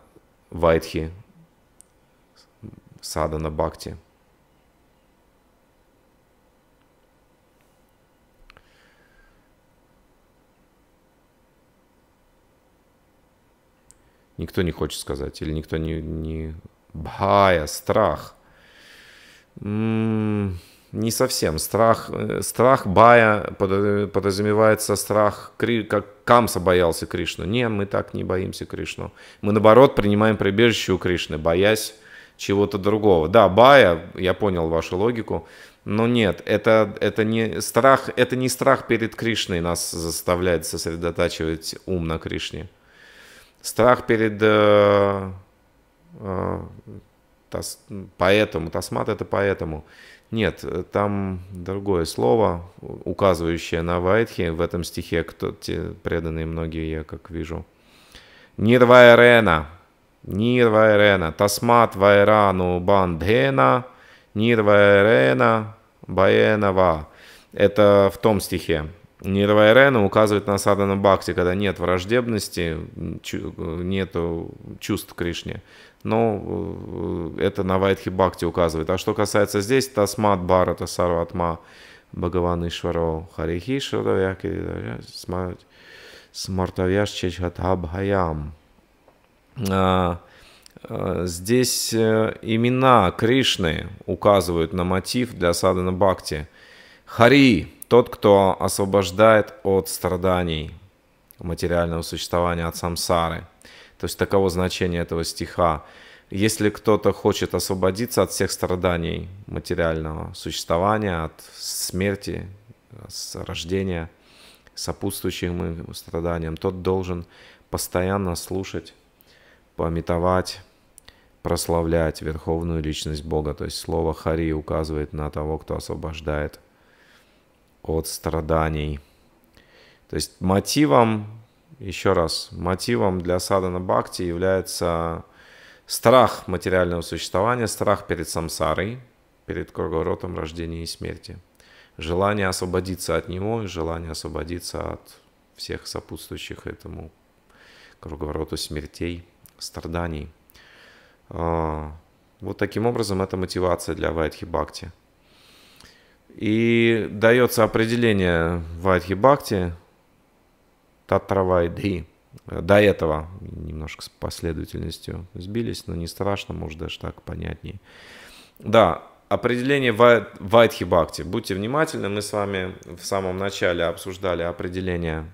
Вайтхи сада на Бхакти. Никто не хочет сказать, или никто не... не... Бхая, страх. М -м -м. Не совсем. Страх, э, страх Бая э, подразумевается страх, как Камса боялся Кришну. Не, мы так не боимся Кришну. Мы, наоборот, принимаем прибежище у Кришны, боясь чего-то другого. Да, Бая, я понял вашу логику, но нет, это, это, не, страх, это не страх перед Кришной нас заставляет сосредотачивать ум на Кришне. Страх перед... Э, э, тас, поэтому, тасмат это поэтому. Нет, э, там другое слово, указывающее на Вайтхи в этом стихе, кто те преданные многие, я как вижу. Нирвайрена, Нирвайрена, Тасмат Вайрану Бандхена, Нирвайрена Баенава. Это в том стихе. Нирвайрена указывает на садана бхакти, когда нет враждебности, нет чувств к Кришне. Но э, это на вайтхи бхакти указывает. А что касается здесь, тасмат барата сарватма бхагаван ишваро харихи шрадавяки смартавяш чечхатабхаям. А, а, здесь э, имена Кришны указывают на мотив для садана бхакти. Хари тот, кто освобождает от страданий материального существования, от самсары. То есть таково значение этого стиха. Если кто-то хочет освободиться от всех страданий материального существования, от смерти, с рождения, сопутствующих ему страданиям, тот должен постоянно слушать, пометовать, прославлять Верховную Личность Бога. То есть слово Хари указывает на того, кто освобождает от страданий. То есть мотивом, еще раз, мотивом для садана бхакти является страх материального существования, страх перед самсарой, перед круговоротом рождения и смерти. Желание освободиться от него и желание освободиться от всех сопутствующих этому круговороту смертей, страданий. А, вот таким образом это мотивация для Вайтхи Бхакти – и дается определение Вайдхи Бхакти, Татравайдхи. До этого немножко с последовательностью сбились, но не страшно, может даже так понятнее. Да, определение Вайдхи Бхакти. Будьте внимательны, мы с вами в самом начале обсуждали определение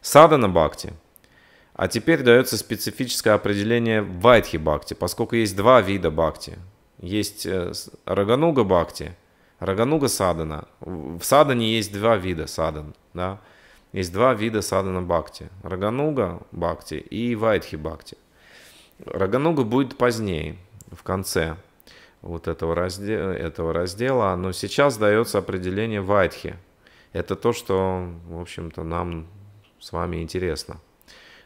Садана Бхакти, а теперь дается специфическое определение вайтхи Бхакти, поскольку есть два вида Бхакти. Есть э, Рагануга Бхакти, Рагануга садана. В садане есть два вида садан. Да? Есть два вида садана бхакти. Рагануга бхакти и вайтхи бхакти. Рагануга будет позднее, в конце вот этого, разде... этого раздела, но сейчас дается определение вайтхи. Это то, что, в общем-то, нам с вами интересно.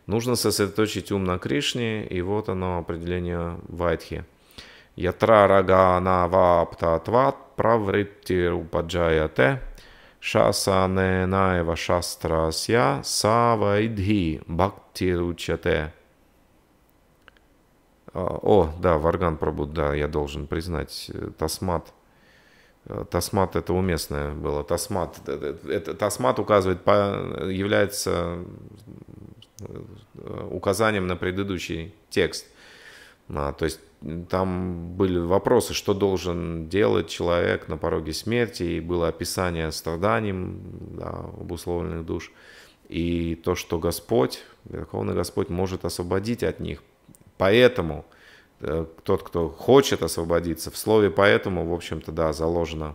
Нужно сосредоточить ум на Кришне, и вот оно определение вайтхи. Ятра рага на вапта тват правритти упаджаяте, шасане наева шастрасья савайдхи бхакти ручате. О, да, Варган Прабу, да, я должен признать, Тасмат. Тасмат это уместное было. Тасмат, это, это, тасмат указывает, по, является указанием на предыдущий текст. А, то есть там были вопросы, что должен делать человек на пороге смерти, и было описание страданий да, обусловленных душ, и то, что Господь, Верховный Господь может освободить от них. Поэтому э, тот, кто хочет освободиться, в слове «поэтому», в общем-то, да, заложено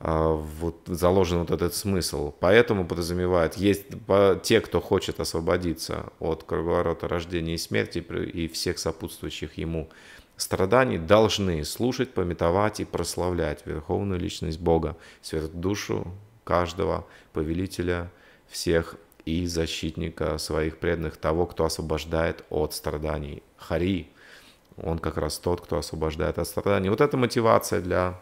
э, вот заложен вот этот смысл. Поэтому подразумевает, есть те, кто хочет освободиться от круговорота рождения и смерти и всех сопутствующих ему страданий должны слушать, пометовать и прославлять Верховную Личность Бога, сверхдушу каждого повелителя всех и защитника своих преданных, того, кто освобождает от страданий. Хари, он как раз тот, кто освобождает от страданий. Вот это мотивация для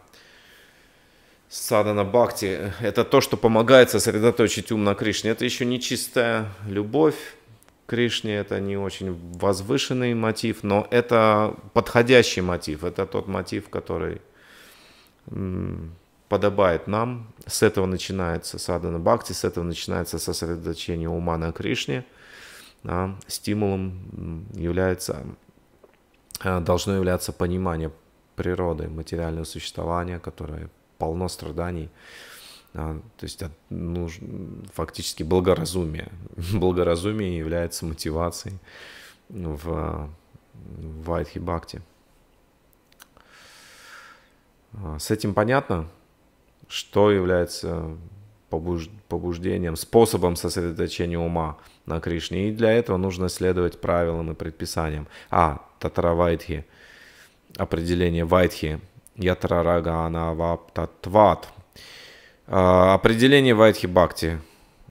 садана бхакти. Это то, что помогает сосредоточить ум на Кришне. Это еще не чистая любовь, Кришне это не очень возвышенный мотив, но это подходящий мотив, это тот мотив, который подобает нам. С этого начинается садана бхакти, с этого начинается сосредоточение ума на Кришне. А стимулом является, а, должно являться понимание природы, материального существования, которое полно страданий, то есть ну, фактически благоразумие. Благоразумие является мотивацией в Вайтхи Бхакти. А, с этим понятно, что является побуждением, способом сосредоточения ума на Кришне. И для этого нужно следовать правилам и предписаниям. А, Татара Вайтхи, определение Вайтхи, Ятра Рага Анавап Татват – а, определение Вайтхи-бхакти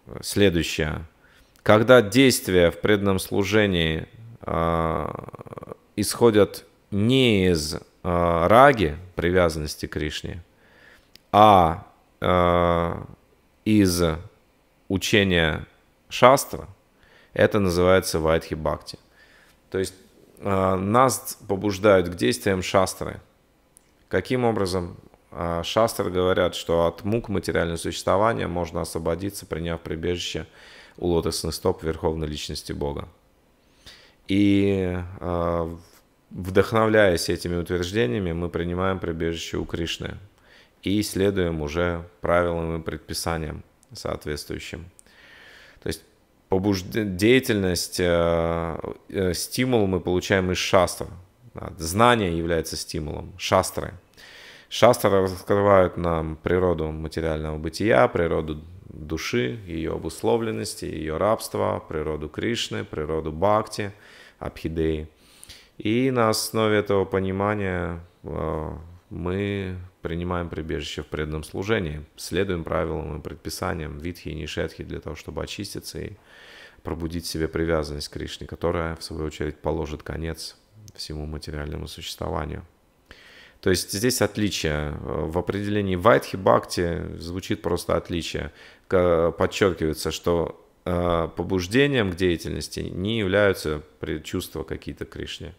э, следующее. Когда действия в преданном служении а, исходят не из а, раги, привязанности к Кришне, а из учения шастра, это называется вайтхи-бхакти. То есть нас побуждают к действиям шастры. Каким образом? А шастры говорят, что от мук материального существования можно освободиться, приняв прибежище у лотосных стоп Верховной Личности Бога. И а, вдохновляясь этими утверждениями, мы принимаем прибежище у Кришны и следуем уже правилам и предписаниям соответствующим. То есть побужд... деятельность, э, э, стимул мы получаем из шастр. Знание является стимулом, шастры – Шастер раскрывает нам природу материального бытия, природу души, ее обусловленности, ее рабство, природу Кришны, природу Бхакти, Абхидеи. И на основе этого понимания э, мы принимаем прибежище в преданном служении, следуем правилам и предписаниям витхи и нишетхи для того, чтобы очиститься и пробудить в себе привязанность к Кришне, которая, в свою очередь, положит конец всему материальному существованию – то есть здесь отличие. В определении Вайтхи Бхакти звучит просто отличие. Подчеркивается, что э, побуждением к деятельности не являются чувства какие-то Кришне,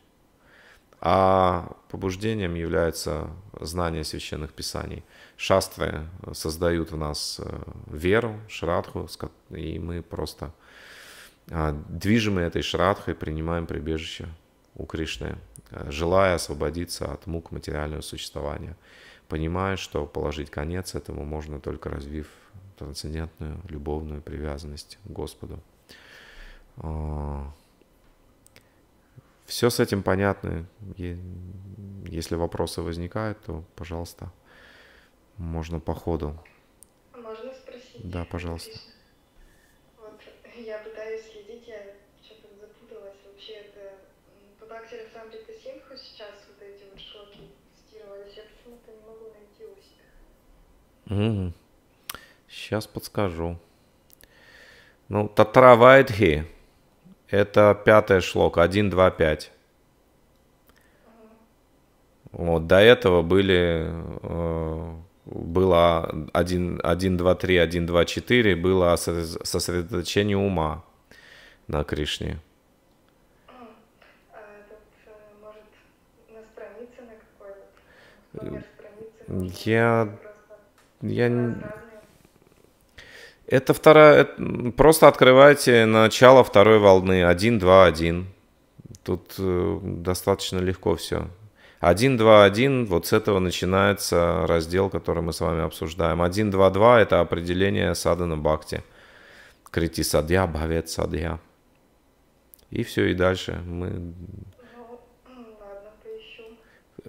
а побуждением являются знания священных писаний. Шастры создают в нас э, веру, шрадху, и мы просто э, движимы этой шрадхой принимаем прибежище у Кришны, э, желая освободиться от мук материального существования, понимая, что положить конец этому можно только развив трансцендентную любовную привязанность к Господу. А, Все с этим понятно. Если вопросы возникают, то, пожалуйста, можно по ходу. А можно спросить? Да, пожалуйста. Отлично. Угу. Сейчас подскажу. Ну, Татравайдхи. Это пятая шлока, 1, 2, 5. Вот, до этого были, э, было 1, 1, 2, 3, 1, 2, 4, было сосредоточение ума на Кришне. А, а э, Я я... Это вторая... Просто открывайте начало второй волны. 1, 2, 1. Тут э, достаточно легко все. 1, 2, 1, вот с этого начинается раздел, который мы с вами обсуждаем. 1, 2, 2 – это определение садана бхакти. Крити садья, бхавет садья. И все, и дальше мы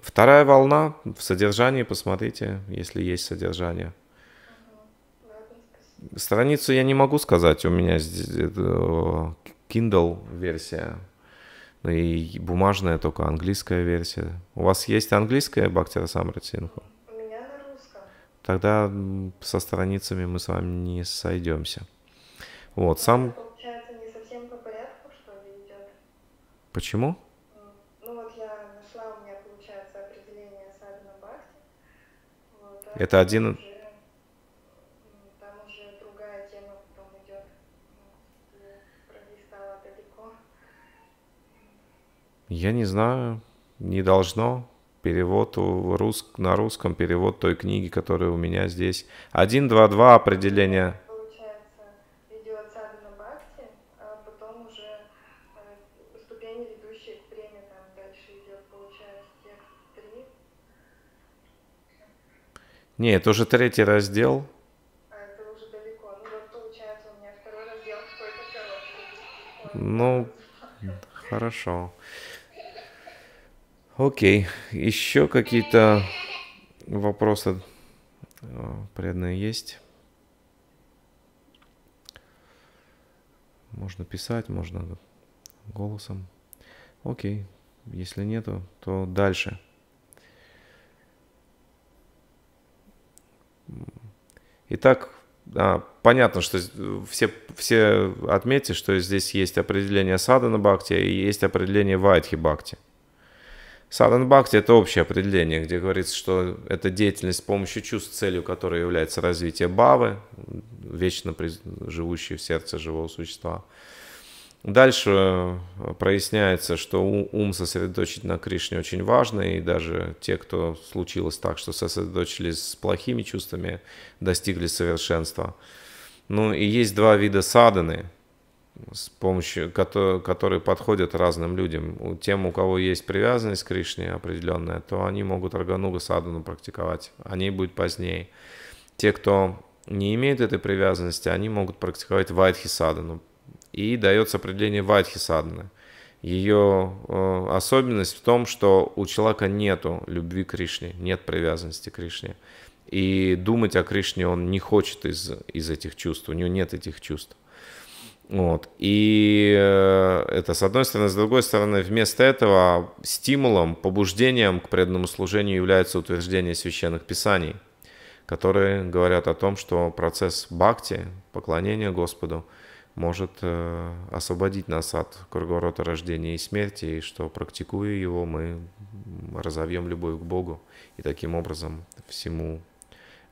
Вторая волна в содержании, посмотрите, если есть содержание. Страницу я не могу сказать, у меня здесь э, Kindle версия ну и бумажная только английская версия. У вас есть английская Бхактира Самратсинху? У меня на русском. Тогда со страницами мы с вами не сойдемся. Вот, сам... Получается, не совсем по порядку, что ли, идет? Почему? Это один... Я не знаю, не должно. Перевод рус... на русском, перевод той книги, которая у меня здесь. 1.2.2 определение Не, это уже третий раздел. А это уже далеко. Ну вот получается у меня второй раздел какой-то короткий. Ну, хорошо. Окей. Еще какие-то вопросы э, преданные есть? Можно писать, можно голосом. Окей. Если нету, то дальше. Итак, а, понятно, что все, все отметьте, что здесь есть определение садана бхакти и есть определение вайтхи бхакти. Садан бхакти – это общее определение, где говорится, что это деятельность с помощью чувств, целью которой является развитие бавы, вечно живущей в сердце живого существа – Дальше э, проясняется, что ум сосредоточить на Кришне очень важно, и даже те, кто случилось так, что сосредоточились с плохими чувствами, достигли совершенства. Ну и есть два вида саданы, с помощью, которые подходят разным людям. Тем, у кого есть привязанность к Кришне определенная, то они могут Рагануга садану практиковать, они будут позднее. Те, кто не имеют этой привязанности, они могут практиковать вайтхи садану, и дается определение вадхи садны. Ее э, особенность в том, что у человека нет любви к Кришне, нет привязанности к Кришне. И думать о Кришне он не хочет из, из этих чувств, у него нет этих чувств. Вот. И э, это с одной стороны. С другой стороны, вместо этого стимулом, побуждением к преданному служению является утверждение священных писаний, которые говорят о том, что процесс бхакти, поклонения Господу – может э, освободить нас от круговорота рождения и смерти, и что, практикуя его, мы разовьем любовь к Богу, и таким образом всему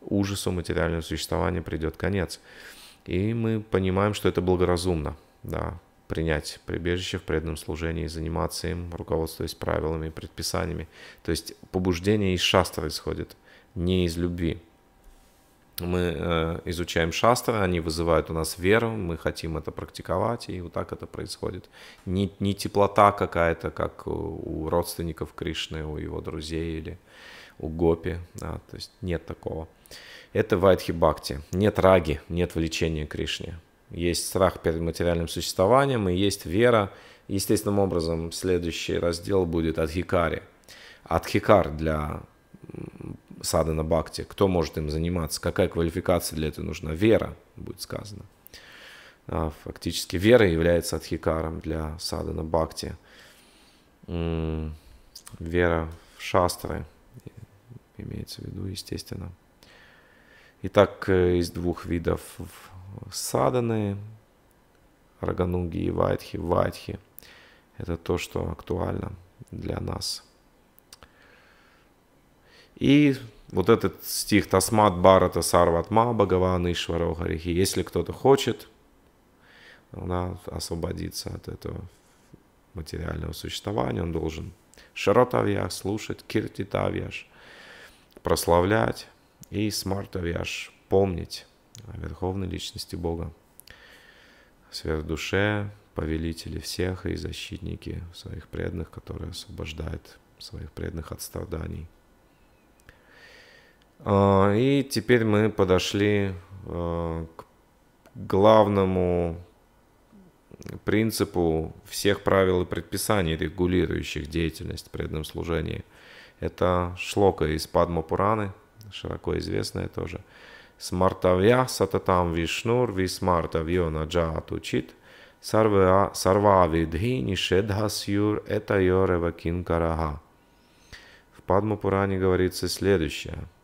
ужасу материального существования придет конец. И мы понимаем, что это благоразумно, да, принять прибежище в преданном служении, заниматься им, руководствуясь правилами и предписаниями. То есть побуждение из шастра исходит, не из любви мы э, изучаем шастры, они вызывают у нас веру, мы хотим это практиковать, и вот так это происходит. Не, не теплота какая-то, как у, у родственников Кришны, у его друзей или у Гопи, да, то есть нет такого. Это Вайтхи Бхакти. Нет раги, нет влечения к Кришне. Есть страх перед материальным существованием и есть вера. Естественным образом следующий раздел будет Адхикари. Адхикар для садана бхакти, кто может им заниматься, какая квалификация для этого нужна, вера, будет сказано. А, фактически вера является адхикаром для садана бхакти. Вера в шастры имеется в виду, естественно. Итак, из двух видов саданы, Раганунги и вайтхи, вайтхи, это то, что актуально для нас – и вот этот стих «Тасмат барата сарватма бхагавана ишваро харихи». Если кто-то хочет, она освободится от этого материального существования, он должен шаротавьяш слушать, киртитавьяш прославлять и смартавьяш помнить о верховной личности Бога, сверхдуше, повелители всех и защитники своих преданных, которые освобождают своих преданных от страданий. А, и теперь мы подошли а, к главному принципу всех правил и предписаний, регулирующих деятельность при этом служении. Это шлока из Падма Пураны, широко известная тоже. Смартавья сататам вишнур висмартавьо наджат учит сарва видхи нишедхасюр это йорева кинкараха. В Падма Пуране говорится следующее –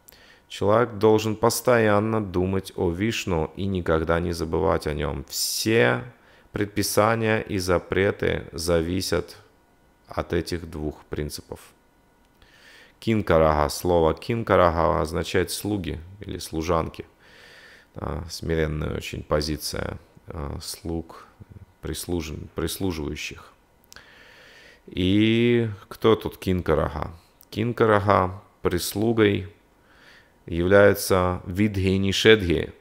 Человек должен постоянно думать о Вишну и никогда не забывать о нем. Все предписания и запреты зависят от этих двух принципов. Кинкарага, слово кинкарага означает слуги или служанки. А, смиренная очень позиция а, слуг, прислужен, прислуживающих. И кто тут кинкарага? Кинкарага прислугой являются видхи и нишедхи.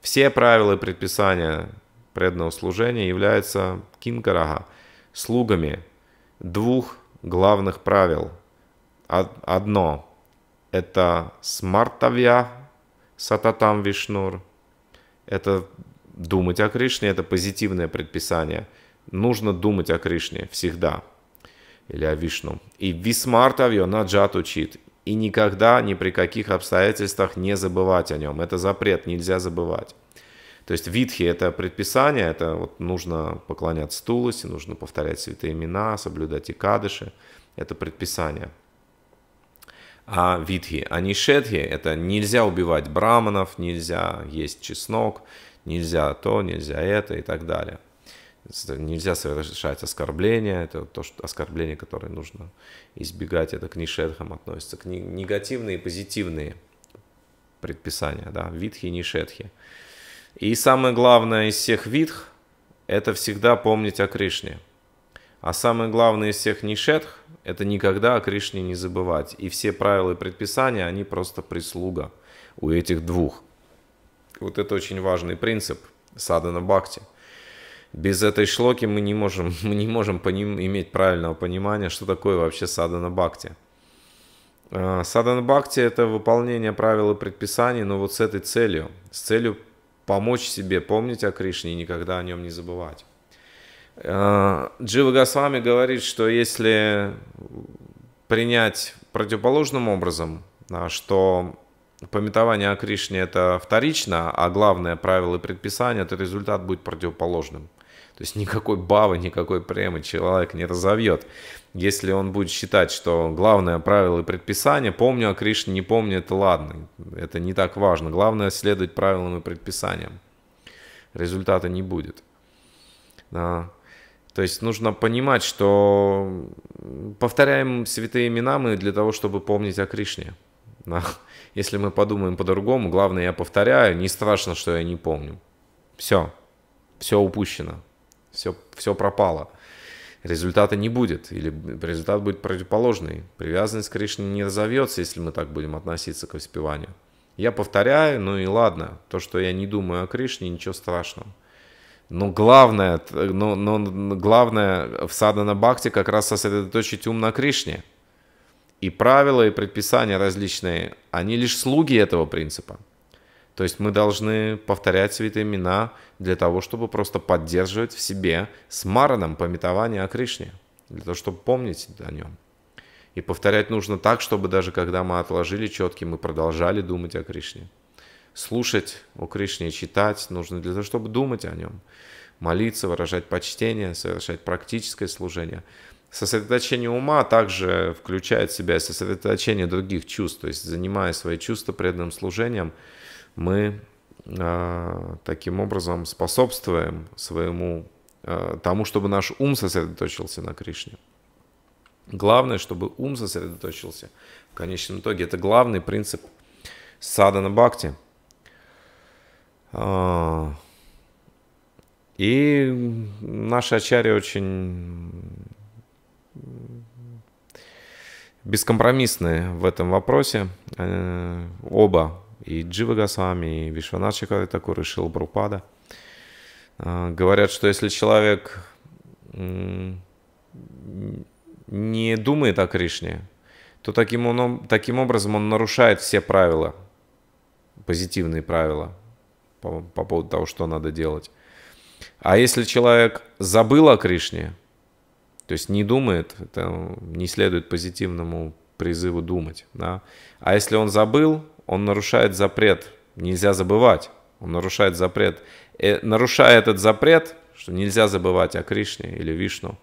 Все правила и предписания преданного служения являются кинкараха, слугами двух главных правил. Одно – это смартавья, сататам вишнур. Это думать о Кришне, это позитивное предписание. Нужно думать о Кришне всегда или о Вишну. И висмартавьо наджат учит. И никогда, ни при каких обстоятельствах не забывать о нем. Это запрет, нельзя забывать. То есть витхи – это предписание, это вот нужно поклоняться Туласе, нужно повторять святые имена, соблюдать икадыши. Это предписание. А витхи, а нишетхи – это нельзя убивать браманов, нельзя есть чеснок, нельзя то, нельзя это и так далее. Нельзя совершать оскорбления, это то, что оскорбление, которое нужно избегать, это к нишетхам относится, к негативные и позитивные предписания, да, витхи и нишетхи. И самое главное из всех витх – это всегда помнить о Кришне. А самое главное из всех нишетх – это никогда о Кришне не забывать. И все правила и предписания, они просто прислуга у этих двух. Вот это очень важный принцип садана бхакти – без этой шлоки мы не можем, мы не можем поним, иметь правильного понимания, что такое вообще садана бхакти. А, садана бхакти – это выполнение правил и предписаний, но вот с этой целью, с целью помочь себе помнить о Кришне и никогда о нем не забывать. А, Джива Госвами говорит, что если принять противоположным образом, а, что пометование о Кришне это вторично, а главное правило и предписание, то результат будет противоположным. То есть никакой бабы, никакой премы человек не разовьет. Если он будет считать, что главное правило и предписание, помню о Кришне, не помню, это ладно, это не так важно. Главное следовать правилам и предписаниям. Результата не будет. Да. То есть нужно понимать, что повторяем святые имена мы для того, чтобы помнить о Кришне. Да. Если мы подумаем по-другому, главное я повторяю, не страшно, что я не помню. Все, все упущено все, все пропало. Результата не будет, или результат будет противоположный. Привязанность к Кришне не разовьется, если мы так будем относиться к воспеванию. Я повторяю, ну и ладно, то, что я не думаю о Кришне, ничего страшного. Но главное, но, но главное в садана бхакти как раз сосредоточить ум на Кришне. И правила, и предписания различные, они лишь слуги этого принципа. То есть мы должны повторять святые имена для того, чтобы просто поддерживать в себе с смараном пометование о Кришне, для того, чтобы помнить о нем. И повторять нужно так, чтобы даже когда мы отложили четки, мы продолжали думать о Кришне. Слушать о Кришне, читать нужно для того, чтобы думать о нем. Молиться, выражать почтение, совершать практическое служение. Сосредоточение ума также включает в себя сосредоточение других чувств, то есть занимая свои чувства преданным служением – мы а, таким образом способствуем своему а, тому, чтобы наш ум сосредоточился на Кришне. Главное, чтобы ум сосредоточился в конечном итоге. Это главный принцип садана бхакти. А, и наши ачари очень бескомпромиссные в этом вопросе. Э, оба и Джива Гасвами, и Вишванат Шикари Такур, и Шил Брупада. А, говорят, что если человек не думает о Кришне, то таким, он, таким образом он нарушает все правила, позитивные правила по, по поводу того, что надо делать. А если человек забыл о Кришне, то есть не думает, это не следует позитивному призыву думать. Да? А если он забыл, он нарушает запрет. Нельзя забывать. Он нарушает запрет. И э, нарушая этот запрет, что нельзя забывать о Кришне или Вишну,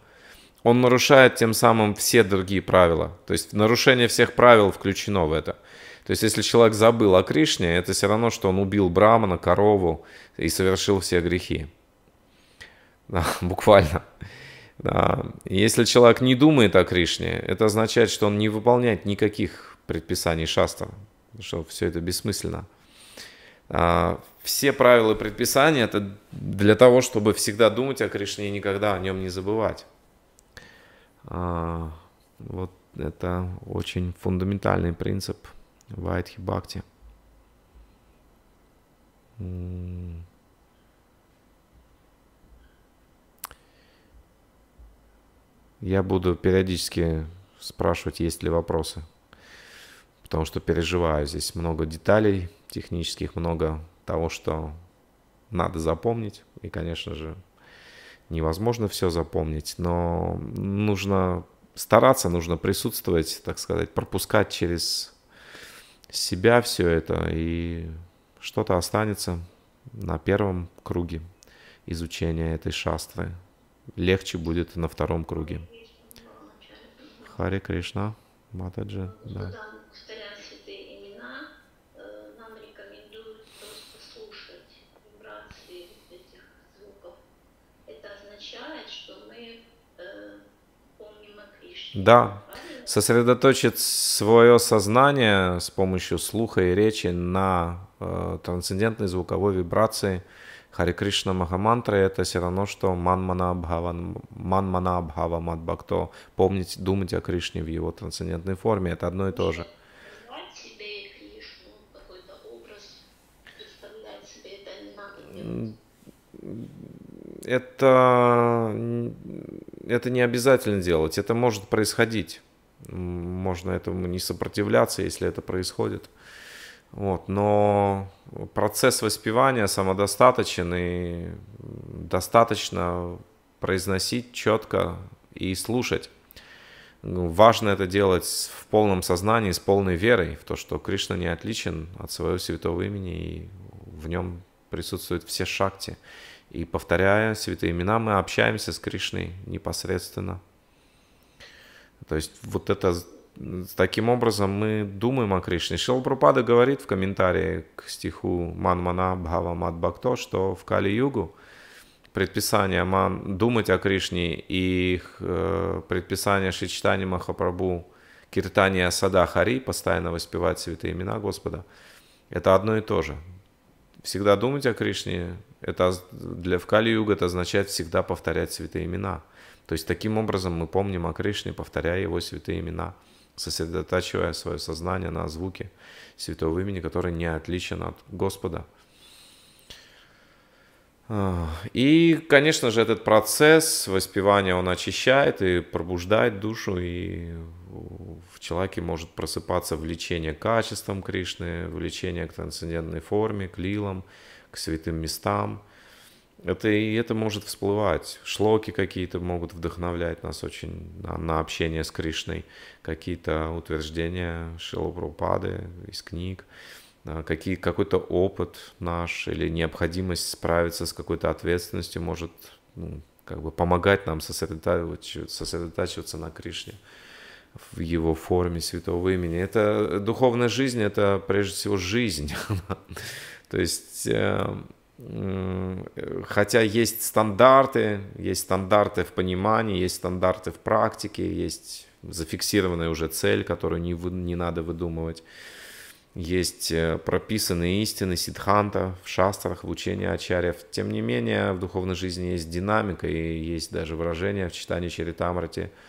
он нарушает тем самым все другие правила. То есть нарушение всех правил включено в это. То есть если человек забыл о Кришне, это все равно, что он убил брамана, корову и совершил все грехи. Да, буквально. Да. Если человек не думает о Кришне, это означает, что он не выполняет никаких предписаний шастра что все это бессмысленно. А, все правила и предписания – это для того, чтобы всегда думать о Кришне и никогда о нем не забывать. А, вот это очень фундаментальный принцип Вайтхи Бхакти. Я буду периодически спрашивать, есть ли вопросы потому что переживаю. Здесь много деталей технических, много того, что надо запомнить. И, конечно же, невозможно все запомнить, но нужно стараться, нужно присутствовать, так сказать, пропускать через себя все это, и что-то останется на первом круге изучения этой шастры. Легче будет на втором круге. Хари Кришна, Матаджи, да. Да. Сосредоточить свое сознание с помощью слуха и речи на э, трансцендентной звуковой вибрации Хари Кришна махамантра – это все равно, что манмана абхава, манмана абхава мадбакто. Помнить, думать о Кришне в его трансцендентной форме, это одно и то же это, это не обязательно делать, это может происходить. Можно этому не сопротивляться, если это происходит. Вот, но процесс воспевания самодостаточен и достаточно произносить четко и слушать. Ну, важно это делать в полном сознании, с полной верой в то, что Кришна не отличен от своего святого имени и в нем присутствуют все шакти. И повторяя святые имена, мы общаемся с Кришной непосредственно. То есть вот это таким образом мы думаем о Кришне. Шилпрапада говорит в комментарии к стиху Манмана Бхава Мад что в Кали-югу предписание Ман думать о Кришне и э, предписание Шичтани Махапрабху Киртания Сада постоянно воспевать святые имена Господа, это одно и то же. Всегда думать о Кришне, это для Вкали-юга это означает всегда повторять святые имена. То есть таким образом мы помним о Кришне, повторяя его святые имена, сосредотачивая свое сознание на звуке святого имени, который не отличен от Господа. А, и, конечно же, этот процесс воспевания, он очищает и пробуждает душу, и человеке может просыпаться влечение к качествам Кришны, влечение к трансцендентной форме, к лилам, к святым местам. Это, и это может всплывать. Шлоки какие-то могут вдохновлять нас очень на, на общение с Кришной. Какие-то утверждения Шилопрупады из книг а, какие, какой-то опыт наш или необходимость справиться с какой-то ответственностью может ну, как бы помогать нам сосредотачиваться, сосредотачиваться на Кришне в его форме святого имени. Это духовная жизнь, это прежде всего жизнь. То есть, э, хотя есть стандарты, есть стандарты в понимании, есть стандарты в практике, есть зафиксированная уже цель, которую не, вы, не надо выдумывать. Есть э, прописанные истины сидханта в шастрах, в учении ачарьев. Тем не менее, в духовной жизни есть динамика и есть даже выражение в читании Чаритамрати –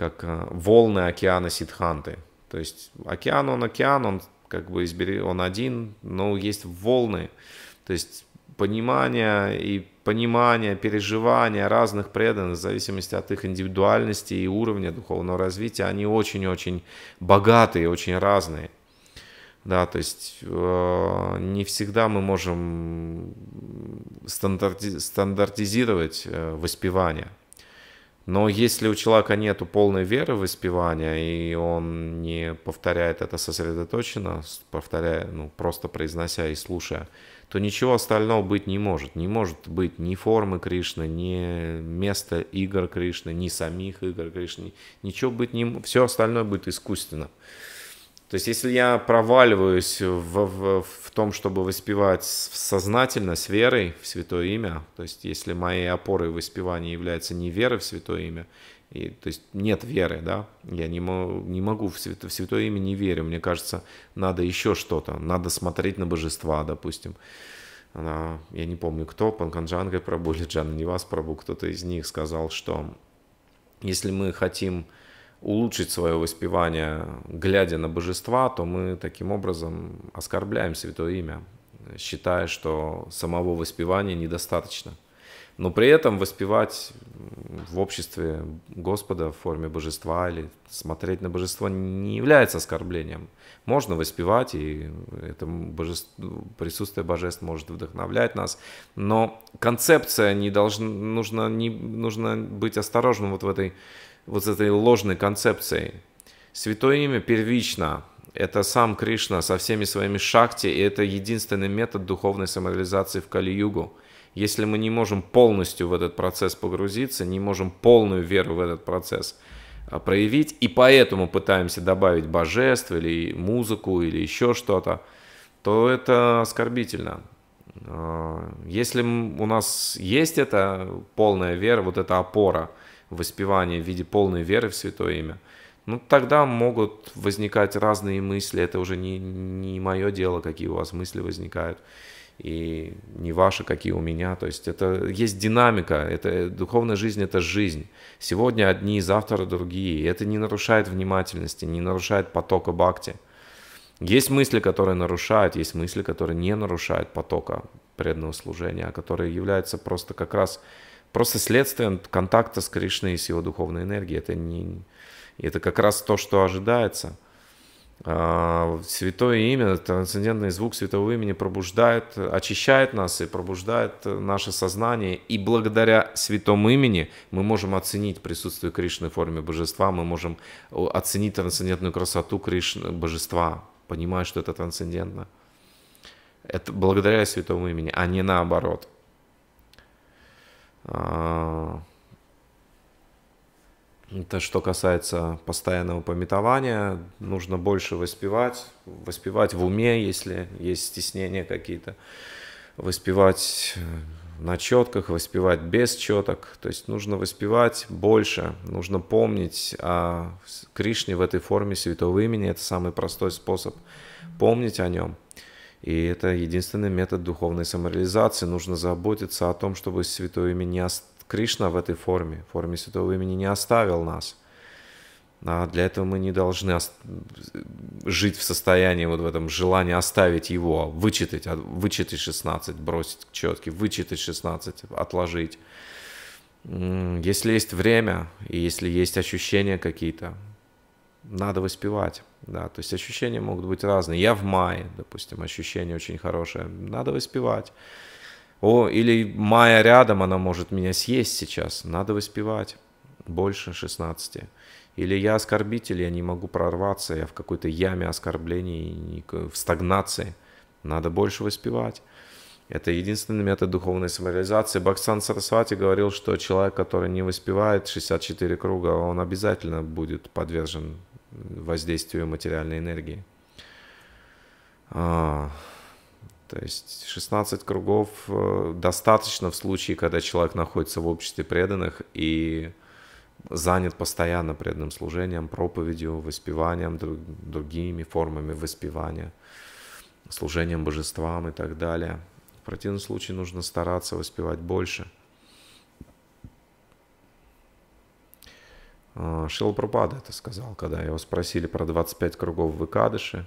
как э, волны океана Сидханты. То есть океан, он океан, он как бы избери, он один, но есть волны. То есть понимание и понимание, переживания разных преданных в зависимости от их индивидуальности и уровня духовного развития, они очень-очень богатые, очень разные. Да, то есть э, не всегда мы можем стандарти- стандартизировать э, воспевание. Но если у человека нет полной веры в испевание и он не повторяет это сосредоточенно, повторяя, ну, просто произнося и слушая, то ничего остального быть не может. Не может быть ни формы Кришны, ни места игр Кришны, ни самих игр Кришны. Ничего быть не... Все остальное будет искусственно. То есть, если я проваливаюсь в, в, в том, чтобы воспевать сознательно, с верой в Святое Имя, то есть, если моей опорой воспевания является не вера в Святое Имя, и, то есть нет веры, да, я не, могу, не могу в, свято, в святое имя не верю, мне кажется, надо еще что-то, надо смотреть на божества, допустим. Она, я не помню кто, Панканджанга Прабу или Джан Нивас Прабу, кто-то из них сказал, что если мы хотим улучшить свое воспевание, глядя на божества, то мы таким образом оскорбляем святое имя, считая, что самого воспевания недостаточно. Но при этом воспевать в обществе Господа в форме божества или смотреть на божество не является оскорблением. Можно воспевать, и это божество, присутствие божеств может вдохновлять нас, но концепция не должна, нужно, не, нужно быть осторожным вот в этой вот этой ложной концепцией. Святое имя первично. Это сам Кришна со всеми своими шакти, и это единственный метод духовной самореализации в Кали-югу. Если мы не можем полностью в этот процесс погрузиться, не можем полную веру в этот процесс а, проявить, и поэтому пытаемся добавить божество или музыку или еще что-то, то это оскорбительно. А, если у нас есть эта полная вера, вот эта опора – воспевания в виде полной веры в Святое Имя, ну тогда могут возникать разные мысли, это уже не, не мое дело, какие у вас мысли возникают, и не ваши, какие у меня, то есть это есть динамика, это э, духовная жизнь, это жизнь. Сегодня одни, завтра другие, И это не нарушает внимательности, не нарушает потока бхакти. Есть мысли, которые нарушают, есть мысли, которые не нарушают потока преданного служения, а которые являются просто как раз просто следствием контакта с Кришной и с его духовной энергией. Это, не, это как раз то, что ожидается. А, святое имя, трансцендентный звук святого имени пробуждает, очищает нас и пробуждает наше сознание. И благодаря святому имени мы можем оценить присутствие Кришны в форме божества, мы можем оценить трансцендентную красоту Кришны, божества, понимая, что это трансцендентно. Это благодаря святому имени, а не наоборот. А, это что касается постоянного пометования, нужно больше воспевать, воспевать в уме, если есть стеснения какие-то, воспевать э, на четках, воспевать без четок, то есть нужно воспевать больше, нужно помнить о Кришне в этой форме святого имени, это самый простой способ помнить о нем – и это единственный метод духовной самореализации. Нужно заботиться о том, чтобы Святое Имя не ост... Кришна в этой форме, в форме Святого Имени не оставил нас. А для этого мы не должны ост... жить в состоянии вот в этом желании оставить его, вычитать, а, вычитать 16, бросить четки, вычитать 16, отложить. Если есть время и если есть ощущения какие-то, надо воспевать да, то есть ощущения могут быть разные. Я в мае, допустим, ощущение очень хорошее, надо воспевать. О, или мая рядом, она может меня съесть сейчас, надо воспевать больше 16. Или я оскорбитель, я не могу прорваться, я в какой-то яме оскорблений, в стагнации. Надо больше воспевать. Это единственный метод духовной самореализации. Баксан Сарасвати говорил, что человек, который не воспевает 64 круга, он обязательно будет подвержен воздействию материальной энергии. А, то есть 16 кругов э, достаточно в случае, когда человек находится в обществе преданных и занят постоянно преданным служением, проповедью, воспеванием, друг, другими формами воспевания, служением божествам и так далее. В противном случае нужно стараться воспевать больше – Э, Шил Пропада это сказал, когда его спросили про 25 кругов в Икадыше.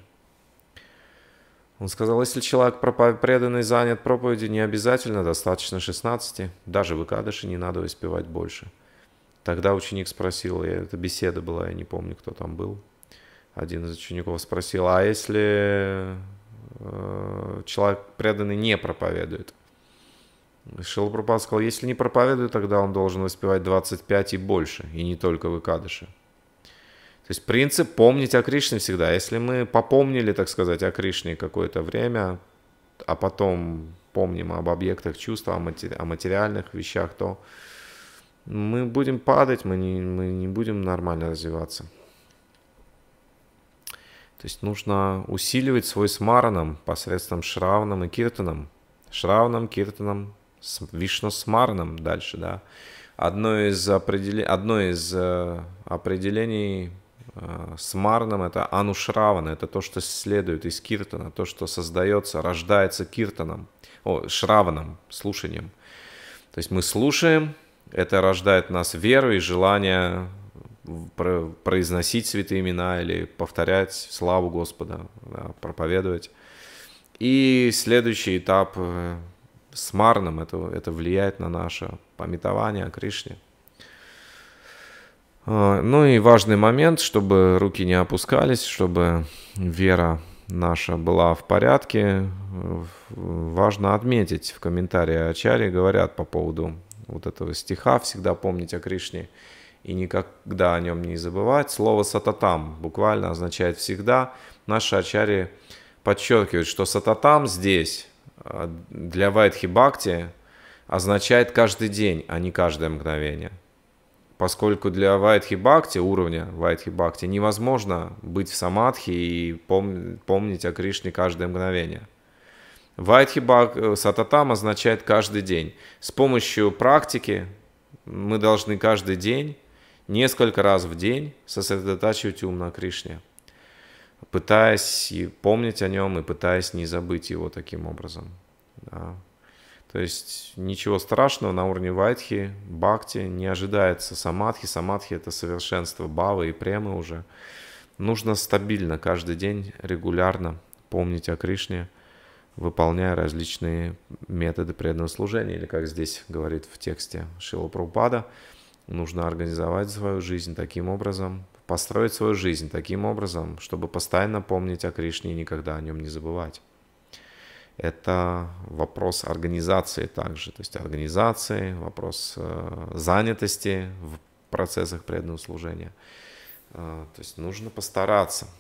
Он сказал, если человек преданный занят проповеди, не обязательно, достаточно 16, даже в Икадыше не надо успевать больше. Тогда ученик спросил, и это беседа была, я не помню, кто там был. Один из учеников спросил, а если э, человек преданный не проповедует? Шилапрапад сказал, если не проповедует, тогда он должен воспевать 25 и больше, и не только в Икадыше. То есть принцип помнить о Кришне всегда. Если мы попомнили, так сказать, о Кришне какое-то время, а потом помним об объектах чувства, о, матери- о материальных вещах, то мы будем падать, мы не, мы не будем нормально развиваться. То есть нужно усиливать свой смараном посредством шравном и киртаном. Шравном, киртаном, с Вишнусмарном дальше, да, одно из, определе... одно из э, определений э, с Марном это анушраван, это то, что следует из киртана, то, что создается, рождается киртаном, о, шраваном, слушанием. То есть мы слушаем, это рождает в нас веру и желание произносить святые имена или повторять славу Господа, да, проповедовать. И следующий этап э, смарным, это, это влияет на наше пометование о Кришне. А, ну и важный момент, чтобы руки не опускались, чтобы вера наша была в порядке, важно отметить в комментарии Ачари говорят по поводу вот этого стиха «Всегда помнить о Кришне и никогда о нем не забывать». Слово «сататам» буквально означает «всегда». Наши Ачари подчеркивают, что «сататам» здесь а, для Вайтхи Бхакти означает каждый день, а не каждое мгновение. Поскольку для Вайтхи Бхакти, уровня Вайтхи Бхакти, невозможно быть в самадхи и помнить о Кришне каждое мгновение. Вайтхи Бхак... Э, Сататам означает каждый день. С помощью практики мы должны каждый день, несколько раз в день сосредотачивать ум на Кришне пытаясь и помнить о нем, и пытаясь не забыть его таким образом. Да. То есть ничего страшного на уровне вайтхи, бхакти не ожидается самадхи. Самадхи – это совершенство бавы и премы уже. Нужно стабильно каждый день, регулярно помнить о Кришне, выполняя различные методы преданного служения. Или, как здесь говорит в тексте Шила Прабхупада, нужно организовать свою жизнь таким образом, построить свою жизнь таким образом, чтобы постоянно помнить о Кришне и никогда о нем не забывать. Это вопрос организации также, то есть организации, вопрос э, занятости в процессах преданного служения. Э, то есть нужно постараться –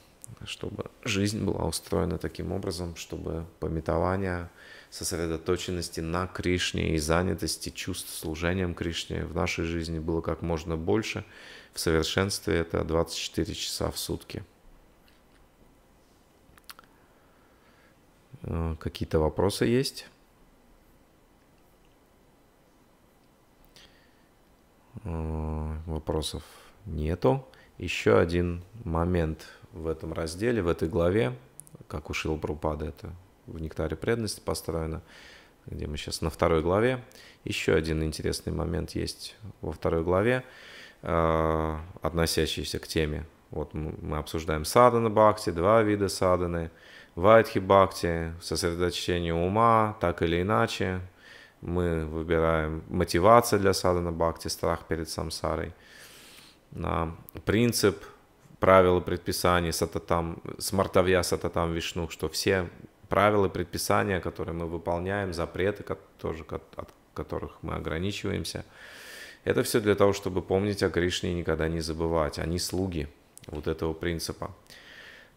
чтобы жизнь была устроена таким образом, чтобы пометование сосредоточенности на Кришне и занятости чувств служением Кришне в нашей жизни было как можно больше. В совершенстве это 24 часа в сутки. Э, какие-то вопросы есть? Э, вопросов нету. Еще один момент – в этом разделе, в этой главе, как у Шилбрупада это в «Нектаре преданности» построено, где мы сейчас на второй главе. Еще один интересный момент есть во второй главе, э, относящийся к теме. Вот мы обсуждаем садана бхакти, два вида саданы, вайтхи бхакти, сосредоточение ума, так или иначе. Мы выбираем мотивация для садана бхакти, страх перед самсарой. на Принцип – правила предписания сататам, смартовья сататам вишну, что все правила предписания, которые мы выполняем, запреты, тоже от которых мы ограничиваемся, это все для того, чтобы помнить о Кришне и никогда не забывать. Они а слуги вот этого принципа.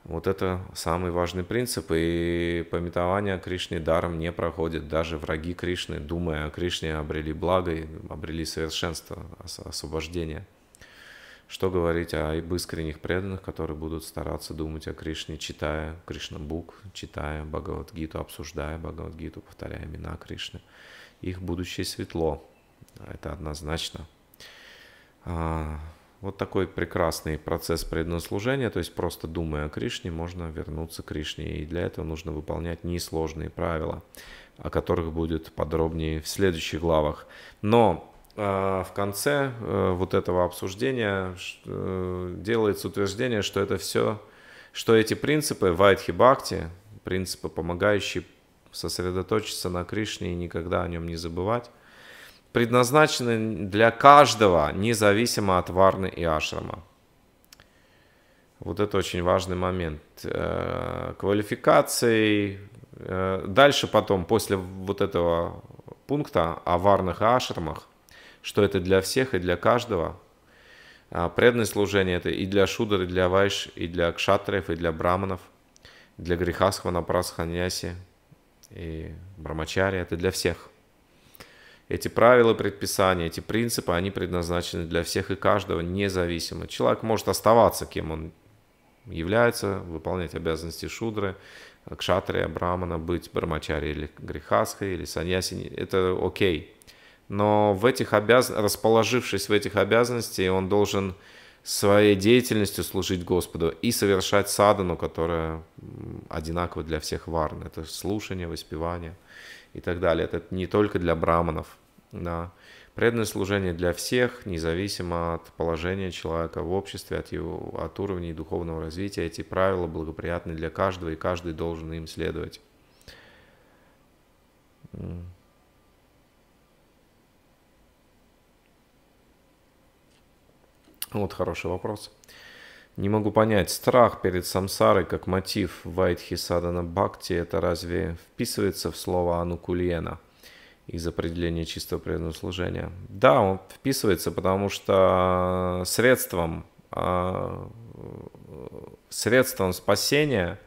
Вот это самый важный принцип, и пометование о Кришне даром не проходит. Даже враги Кришны, думая о Кришне, обрели благо и обрели совершенство, освобождение – что говорить о об искренних преданных, которые будут стараться думать о Кришне, читая Кришна-Бук, читая Бхагавадгиту, обсуждая Бхагавадгиту, повторяя имена Кришны. Их будущее светло, это однозначно. А, вот такой прекрасный процесс преднослужения, то есть просто думая о Кришне, можно вернуться к Кришне. И для этого нужно выполнять несложные правила, о которых будет подробнее в следующих главах. Но а, в конце э, вот этого обсуждения э, делается утверждение, что это все, что эти принципы Вайтхи Бхакти, принципы, помогающие сосредоточиться на Кришне и никогда о нем не забывать, предназначены для каждого, независимо от варны и ашрама. Вот это очень важный момент. Э, квалификации. дальше потом, после вот этого пункта о варных и ашрамах, что это для всех и для каждого. А, преданное служение – это и для шудр, и для вайш, и для кшатриев, и для браманов, для грехасхвана, прасханьяси и брамачари – это для всех. Эти правила, предписания, эти принципы, они предназначены для всех и каждого независимо. Человек может оставаться, кем он является, выполнять обязанности шудры, кшатрия, брамана, быть брамачари или грехасхой, или саньяси. Это окей но в этих обяз... расположившись в этих обязанностях, он должен своей деятельностью служить Господу и совершать садану, которая одинакова для всех варн. Это слушание, воспевание и так далее. Это не только для браманов. Да. Преданное служение для всех, независимо от положения человека в обществе, от, его, от уровня духовного развития. Эти правила благоприятны для каждого, и каждый должен им следовать. Ну, вот хороший вопрос. Не могу понять, страх перед самсарой как мотив Вайтхисадана Бхакти, это разве вписывается в слово Анукульена из определения чистого преданного служения? Да, он вписывается, потому что средством, а, средством спасения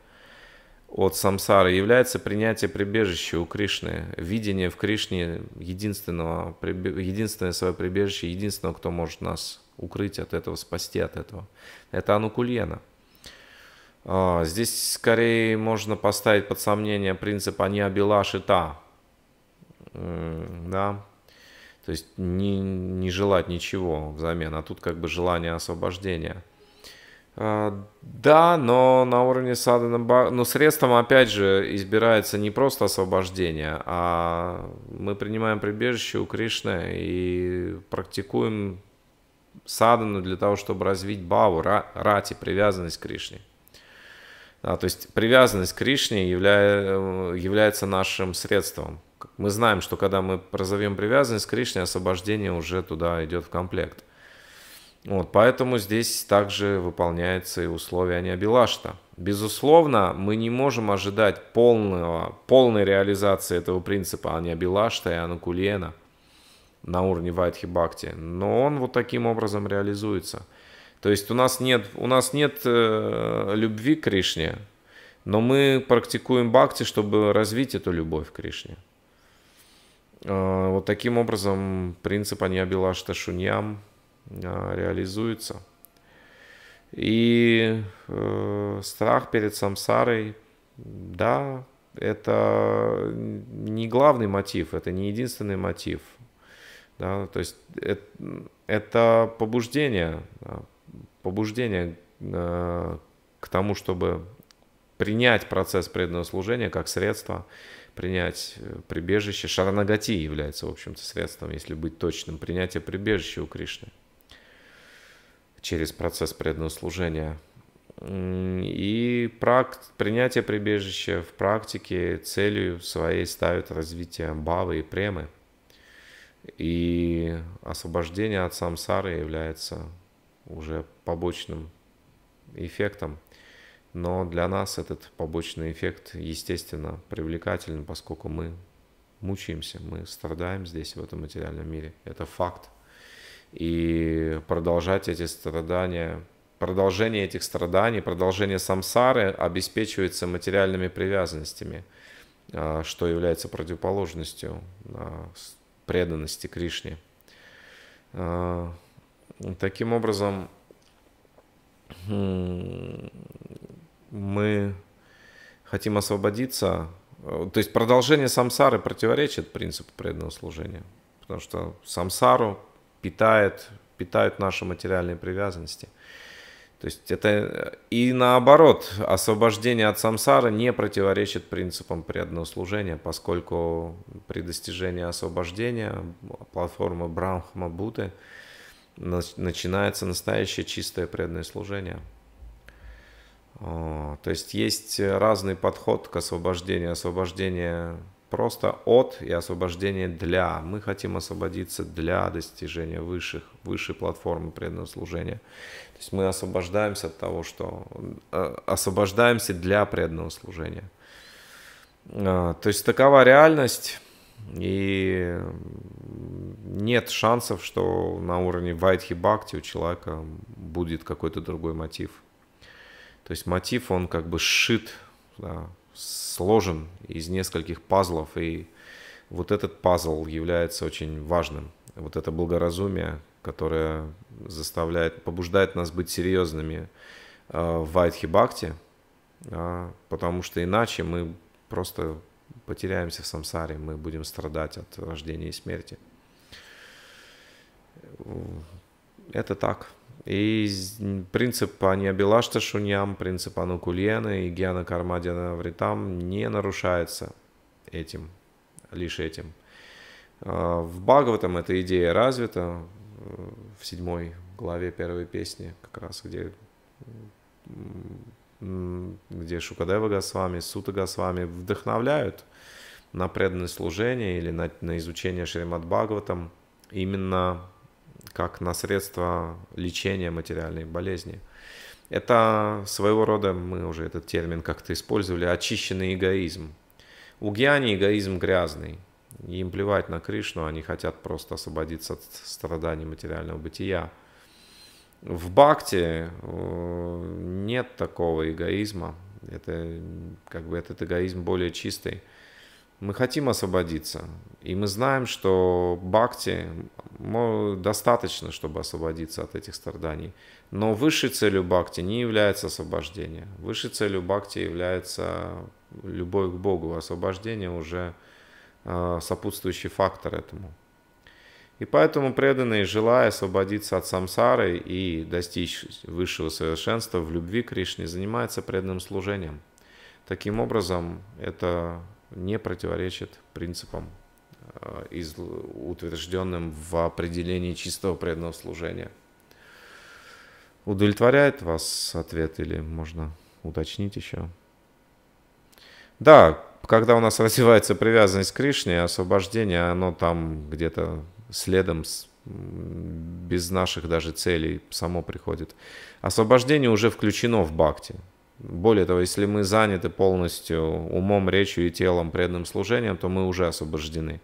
от самсары является принятие прибежища у Кришны, видение в Кришне единственного, единственное свое прибежище, единственного, кто может нас укрыть от этого, спасти от этого. Это Анукульена. А, здесь скорее можно поставить под сомнение принцип «они обила шита». Да? То есть не, не желать ничего взамен, а тут как бы желание освобождения. А, да, но на уровне садана Но средством, опять же, избирается не просто освобождение, а мы принимаем прибежище у Кришны и практикуем садану для того, чтобы развить баву, рати, привязанность к Кришне. Да, то есть привязанность к Кришне явля... Э, является нашим средством. Мы знаем, что когда мы прозовем привязанность к Кришне, освобождение уже туда идет в комплект. Вот, поэтому здесь также выполняется и условие Аниабилашта. Безусловно, мы не можем ожидать полного, полной реализации этого принципа Аниабилашта и Анакулиена – на уровне Вайтхи Бхакти, но он вот таким образом реализуется. То есть у нас нет, у нас нет э, любви к Кришне, но мы практикуем бхакти, чтобы развить эту любовь к Кришне. Э, вот таким образом принцип Аньябилашта Шуньям э, реализуется. И э, страх перед самсарой, да, это не главный мотив, это не единственный мотив – да? То есть это, это побуждение, побуждение э, к тому, чтобы принять процесс преданного служения как средство, принять э, прибежище. Шаранагати является, в общем-то, средством, если быть точным, принятие прибежища у Кришны через процесс преданного служения. И практ, принятие прибежища в практике целью своей ставит развитие бавы и премы – и освобождение от самсары является уже побочным эффектом. Но для нас этот побочный эффект, естественно, привлекателен, поскольку мы мучаемся, мы страдаем здесь, в этом материальном мире. Это факт. И продолжать эти страдания, продолжение этих страданий, продолжение самсары обеспечивается материальными привязанностями, а, что является противоположностью а, преданности Кришне. А, таким образом, мы хотим освободиться, то есть продолжение самсары противоречит принципу преданного служения, потому что самсару питает, питают наши материальные привязанности – то есть это э, и наоборот, освобождение от самсары не противоречит принципам преданного служения, поскольку при достижении освобождения платформы Брахма Будды начинается настоящее чистое преданное служение. Э, то есть есть разный подход к освобождению. Освобождение просто от и освобождение для. Мы хотим освободиться для достижения высших, высшей платформы преданного служения. То есть мы освобождаемся от того, что э, освобождаемся для преданного служения. А, то есть такова реальность, и нет шансов, что на уровне Вайтхи Бхакти у человека будет какой-то другой мотив. То есть мотив, он как бы сшит, да, сложен из нескольких пазлов, и вот этот пазл является очень важным. Вот это благоразумие, которая заставляет, побуждает нас быть серьезными э, в Вайтхи-бхакти, а, потому что иначе мы просто потеряемся в самсаре, мы будем страдать от рождения и смерти. Это так. И принцип Аниабилашта шуням, принцип Анукульена и Гьяна кармадиана Вритам не нарушается этим, лишь этим. Э, в Бхагаватам эта идея развита, в седьмой главе первой песни, как раз где где Шукадева Госвами, Сута Госвами вдохновляют на преданное служение или на, на изучение Шримад Бхагаватам именно как на средство лечения материальной болезни. Это своего рода, мы уже этот термин как-то использовали, очищенный эгоизм. У гьяни эгоизм грязный – им плевать на Кришну, они хотят просто освободиться от страданий материального бытия. В бхакти э, нет такого эгоизма. Это как бы этот эгоизм более чистый. Мы хотим освободиться, и мы знаем, что бхакти достаточно, чтобы освободиться от этих страданий. Но высшей целью бхакти не является освобождение. Высшей целью бхакти является любовь к Богу. Освобождение уже – Э, сопутствующий фактор этому. И поэтому преданные, желая освободиться от самсары и достичь высшего совершенства в любви к Кришне, занимаются преданным служением. Таким образом, это не противоречит принципам, э, утвержденным в определении чистого преданного служения. Удовлетворяет вас ответ или можно уточнить еще? Да, когда у нас развивается привязанность к Кришне, освобождение, оно там где-то следом с, без наших даже целей само приходит. Освобождение уже включено в бхакти. Более того, если мы заняты полностью умом, речью и телом преданным служением, то мы уже освобождены.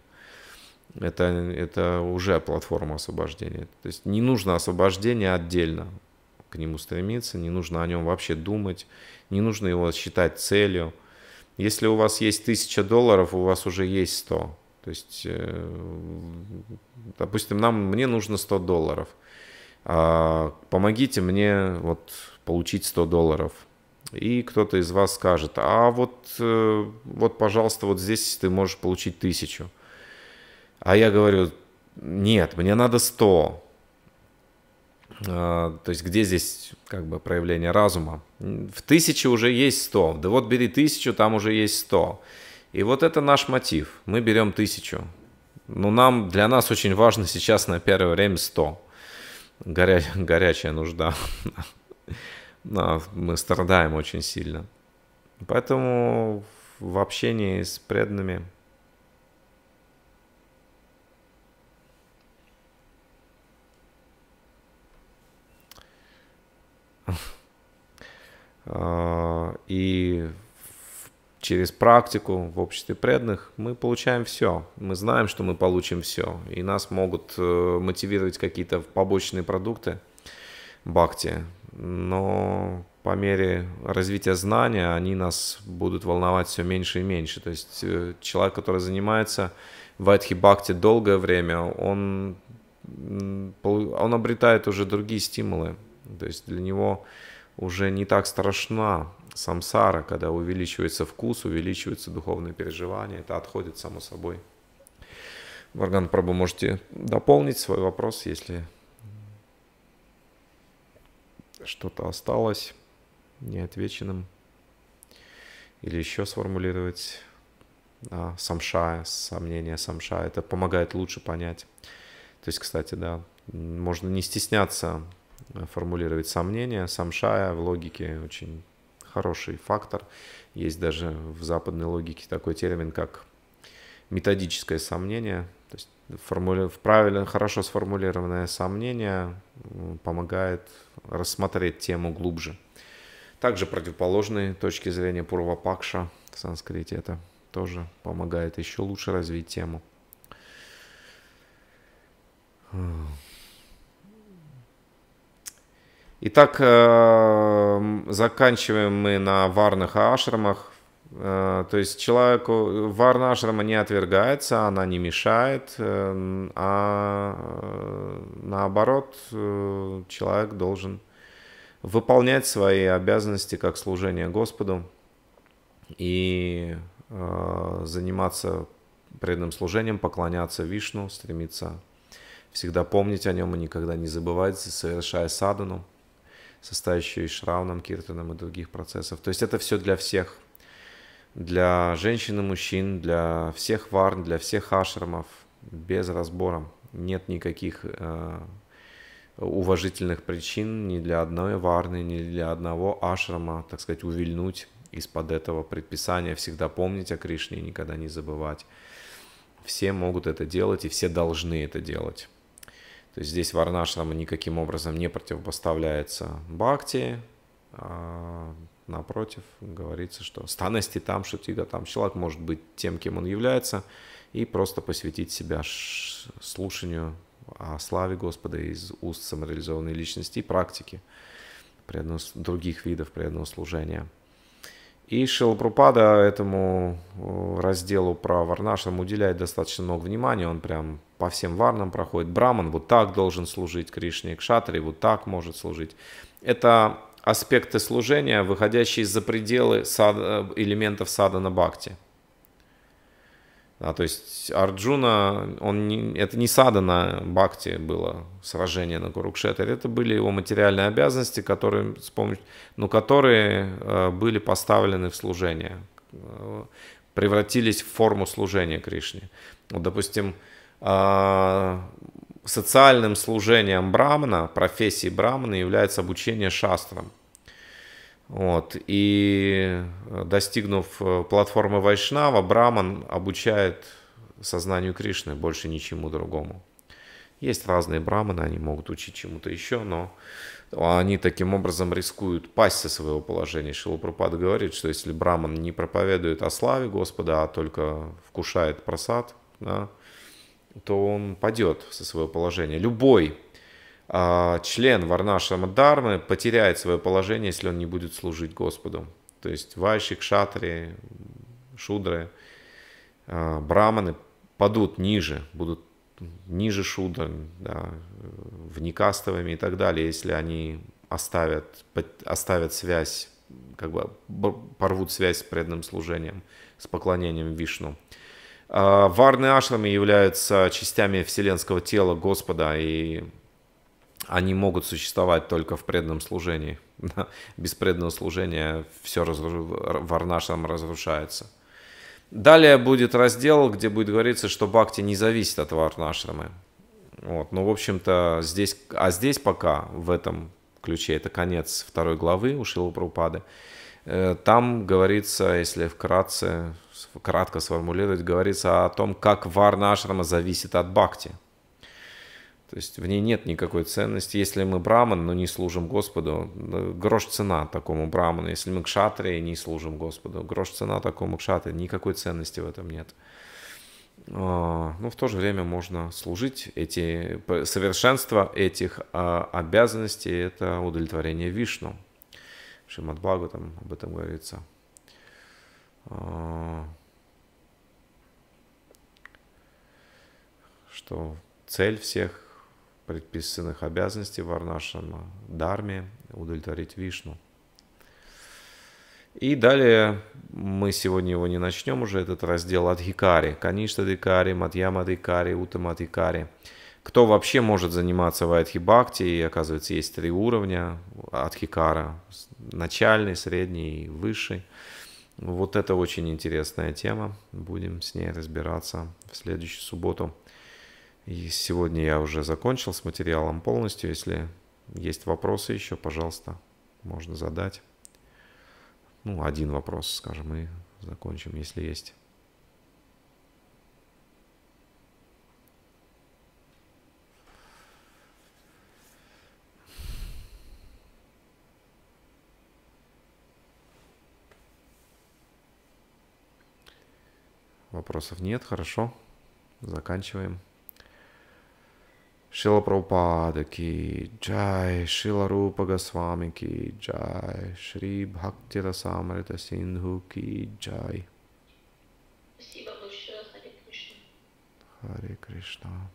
Это, это уже платформа освобождения. То есть не нужно освобождение отдельно к нему стремиться, не нужно о нем вообще думать, не нужно его считать целью – если у вас есть 1000 долларов, у вас уже есть 100. То есть, э, допустим, нам, мне нужно 100 долларов. А, помогите мне вот получить 100 долларов. И кто-то из вас скажет, а вот, э, вот, пожалуйста, вот здесь ты можешь получить тысячу. А я говорю, нет, мне надо 100. А, то есть где здесь как бы проявление разума? В тысяче уже есть сто. Да вот бери тысячу, там уже есть сто. И вот это наш мотив. Мы берем тысячу. Но ну, нам, для нас очень важно сейчас на первое время сто. Горя... Горячая нужда. А, мы страдаем очень сильно. Поэтому в общении с преданными И через практику в обществе преданных мы получаем все. Мы знаем, что мы получим все. И нас могут э, мотивировать какие-то побочные продукты бхакти. Но по мере развития знания они нас будут волновать все меньше и меньше. То есть э, человек, который занимается вайтхи-бхакти долгое время, он, он обретает уже другие стимулы. То есть для него уже не так страшна самсара, когда увеличивается вкус, увеличиваются духовные переживания, это отходит само собой. Варган Прабу, можете дополнить свой вопрос, если что-то осталось неотвеченным. Или еще сформулировать а, самша, сомнение самша. Это помогает лучше понять. То есть, кстати, да, можно не стесняться формулировать сомнения. Самшая в логике очень хороший фактор. Есть даже в западной логике такой термин, как методическое сомнение. То есть формули... правильно, хорошо сформулированное сомнение помогает рассмотреть тему глубже. Также противоположные точки зрения Пурвапакша в санскрите это тоже помогает еще лучше развить тему. Итак, эм, заканчиваем мы на варных ашрамах. Э, то есть человеку варна ашрама не отвергается, она не мешает, э, а э, наоборот человек должен выполнять свои обязанности как служение Господу и заниматься преданным служением, поклоняться Вишну, стремиться всегда помнить о нем и никогда не забывать, совершая садану состоящую из шрауном, киртаном и других процессов. То есть это все для всех. Для женщин и мужчин, для всех варн, для всех ашрамов, без разбора. Нет никаких э, уважительных причин ни для одной варны, ни для одного ашрама, так сказать, увильнуть из-под этого предписания. Всегда помнить о Кришне и никогда не забывать. Все могут это делать и все должны это делать. То есть здесь Варнаш нам никаким образом не противопоставляется Бхакти, а напротив, говорится, что станности там, что шутига там. Человек может быть тем, кем он является, и просто посвятить себя слушанию о славе Господа из уст самореализованной личности и практики преданного, других видов преданного служения – и Шилапрупада этому э, разделу про Варнашам уделяет достаточно много внимания. Он прям по всем варнам проходит. Браман вот так должен служить Кришне, Кшатри вот так может служить. Это аспекты служения, выходящие за пределы сад, э, элементов садана бхакти. А то есть Арджуна, он не, это не сада на Бхакти было сражение на Курукшетре, это были его материальные обязанности, которые, с помощью, ну, которые э, были поставлены в служение, э, превратились в форму служения Кришне. Вот, допустим, э, социальным служением брамана, профессией брамана является обучение шастрам. Вот. И э, достигнув э, платформы Вайшнава, Браман обучает сознанию Кришны, больше ничему другому. Есть разные браманы, они могут учить чему-то еще, но они таким образом рискуют пасть со своего положения. Шилупрапад говорит, что если браман не проповедует о славе Господа, а только вкушает просад, да, то он падет со своего положения. Любой а, член Варнашама Дхармы потеряет свое положение, если он не будет служить Господу. То есть вайщик, шатри, шудры, а, браманы падут ниже, будут ниже шудр, да, вникастовыми и так далее, если они оставят, оставят связь, как бы порвут связь с преданным служением, с поклонением Вишну. А, Варны ашрамы являются частями вселенского тела Господа, и они могут существовать только в преданном служении. Без преданного служения все разру... варнашам разрушается. Далее будет раздел, где будет говориться, что бхакти не зависит от варнашрамы. Вот. Ну, в общем-то, здесь, а здесь пока, в этом ключе, это конец второй главы у Шилу э, там говорится, если вкратце, кратко сформулировать, говорится о том, как варнашрама зависит от бхакти – то есть в ней нет никакой ценности. Если мы браман, но не служим Господу, грош цена такому браману. Если мы кшатре и не служим Господу, грош цена такому кшатре. Никакой ценности в этом нет. А, но ну, в то же время можно служить. Эти, совершенство этих а, обязанностей – это удовлетворение Вишну. Шимат Благо там об этом говорится. А, что цель всех предписанных обязанностей Варнашама Дharме удовлетворить Вишну. И далее мы сегодня его не начнем уже, этот раздел Адхикари, Каништа Дикари, Матьяма Дикари, Утама Дикари. Кто вообще может заниматься Вайдхи Бхакти, и оказывается есть три уровня Адхикара, начальный, средний и высший. Вот это очень интересная тема, будем с ней разбираться в следующую субботу. И сегодня я уже закончил с материалом полностью. Если есть вопросы еще, пожалуйста, можно задать. Ну, один вопрос, скажем, и закончим, если есть. Вопросов нет, хорошо. Заканчиваем. Shila Prabhupada ki jai, Shila Rupa Goswami ki jai, Shri Bhakti Rasamrita Sindhu ki jai. Hare Krishna.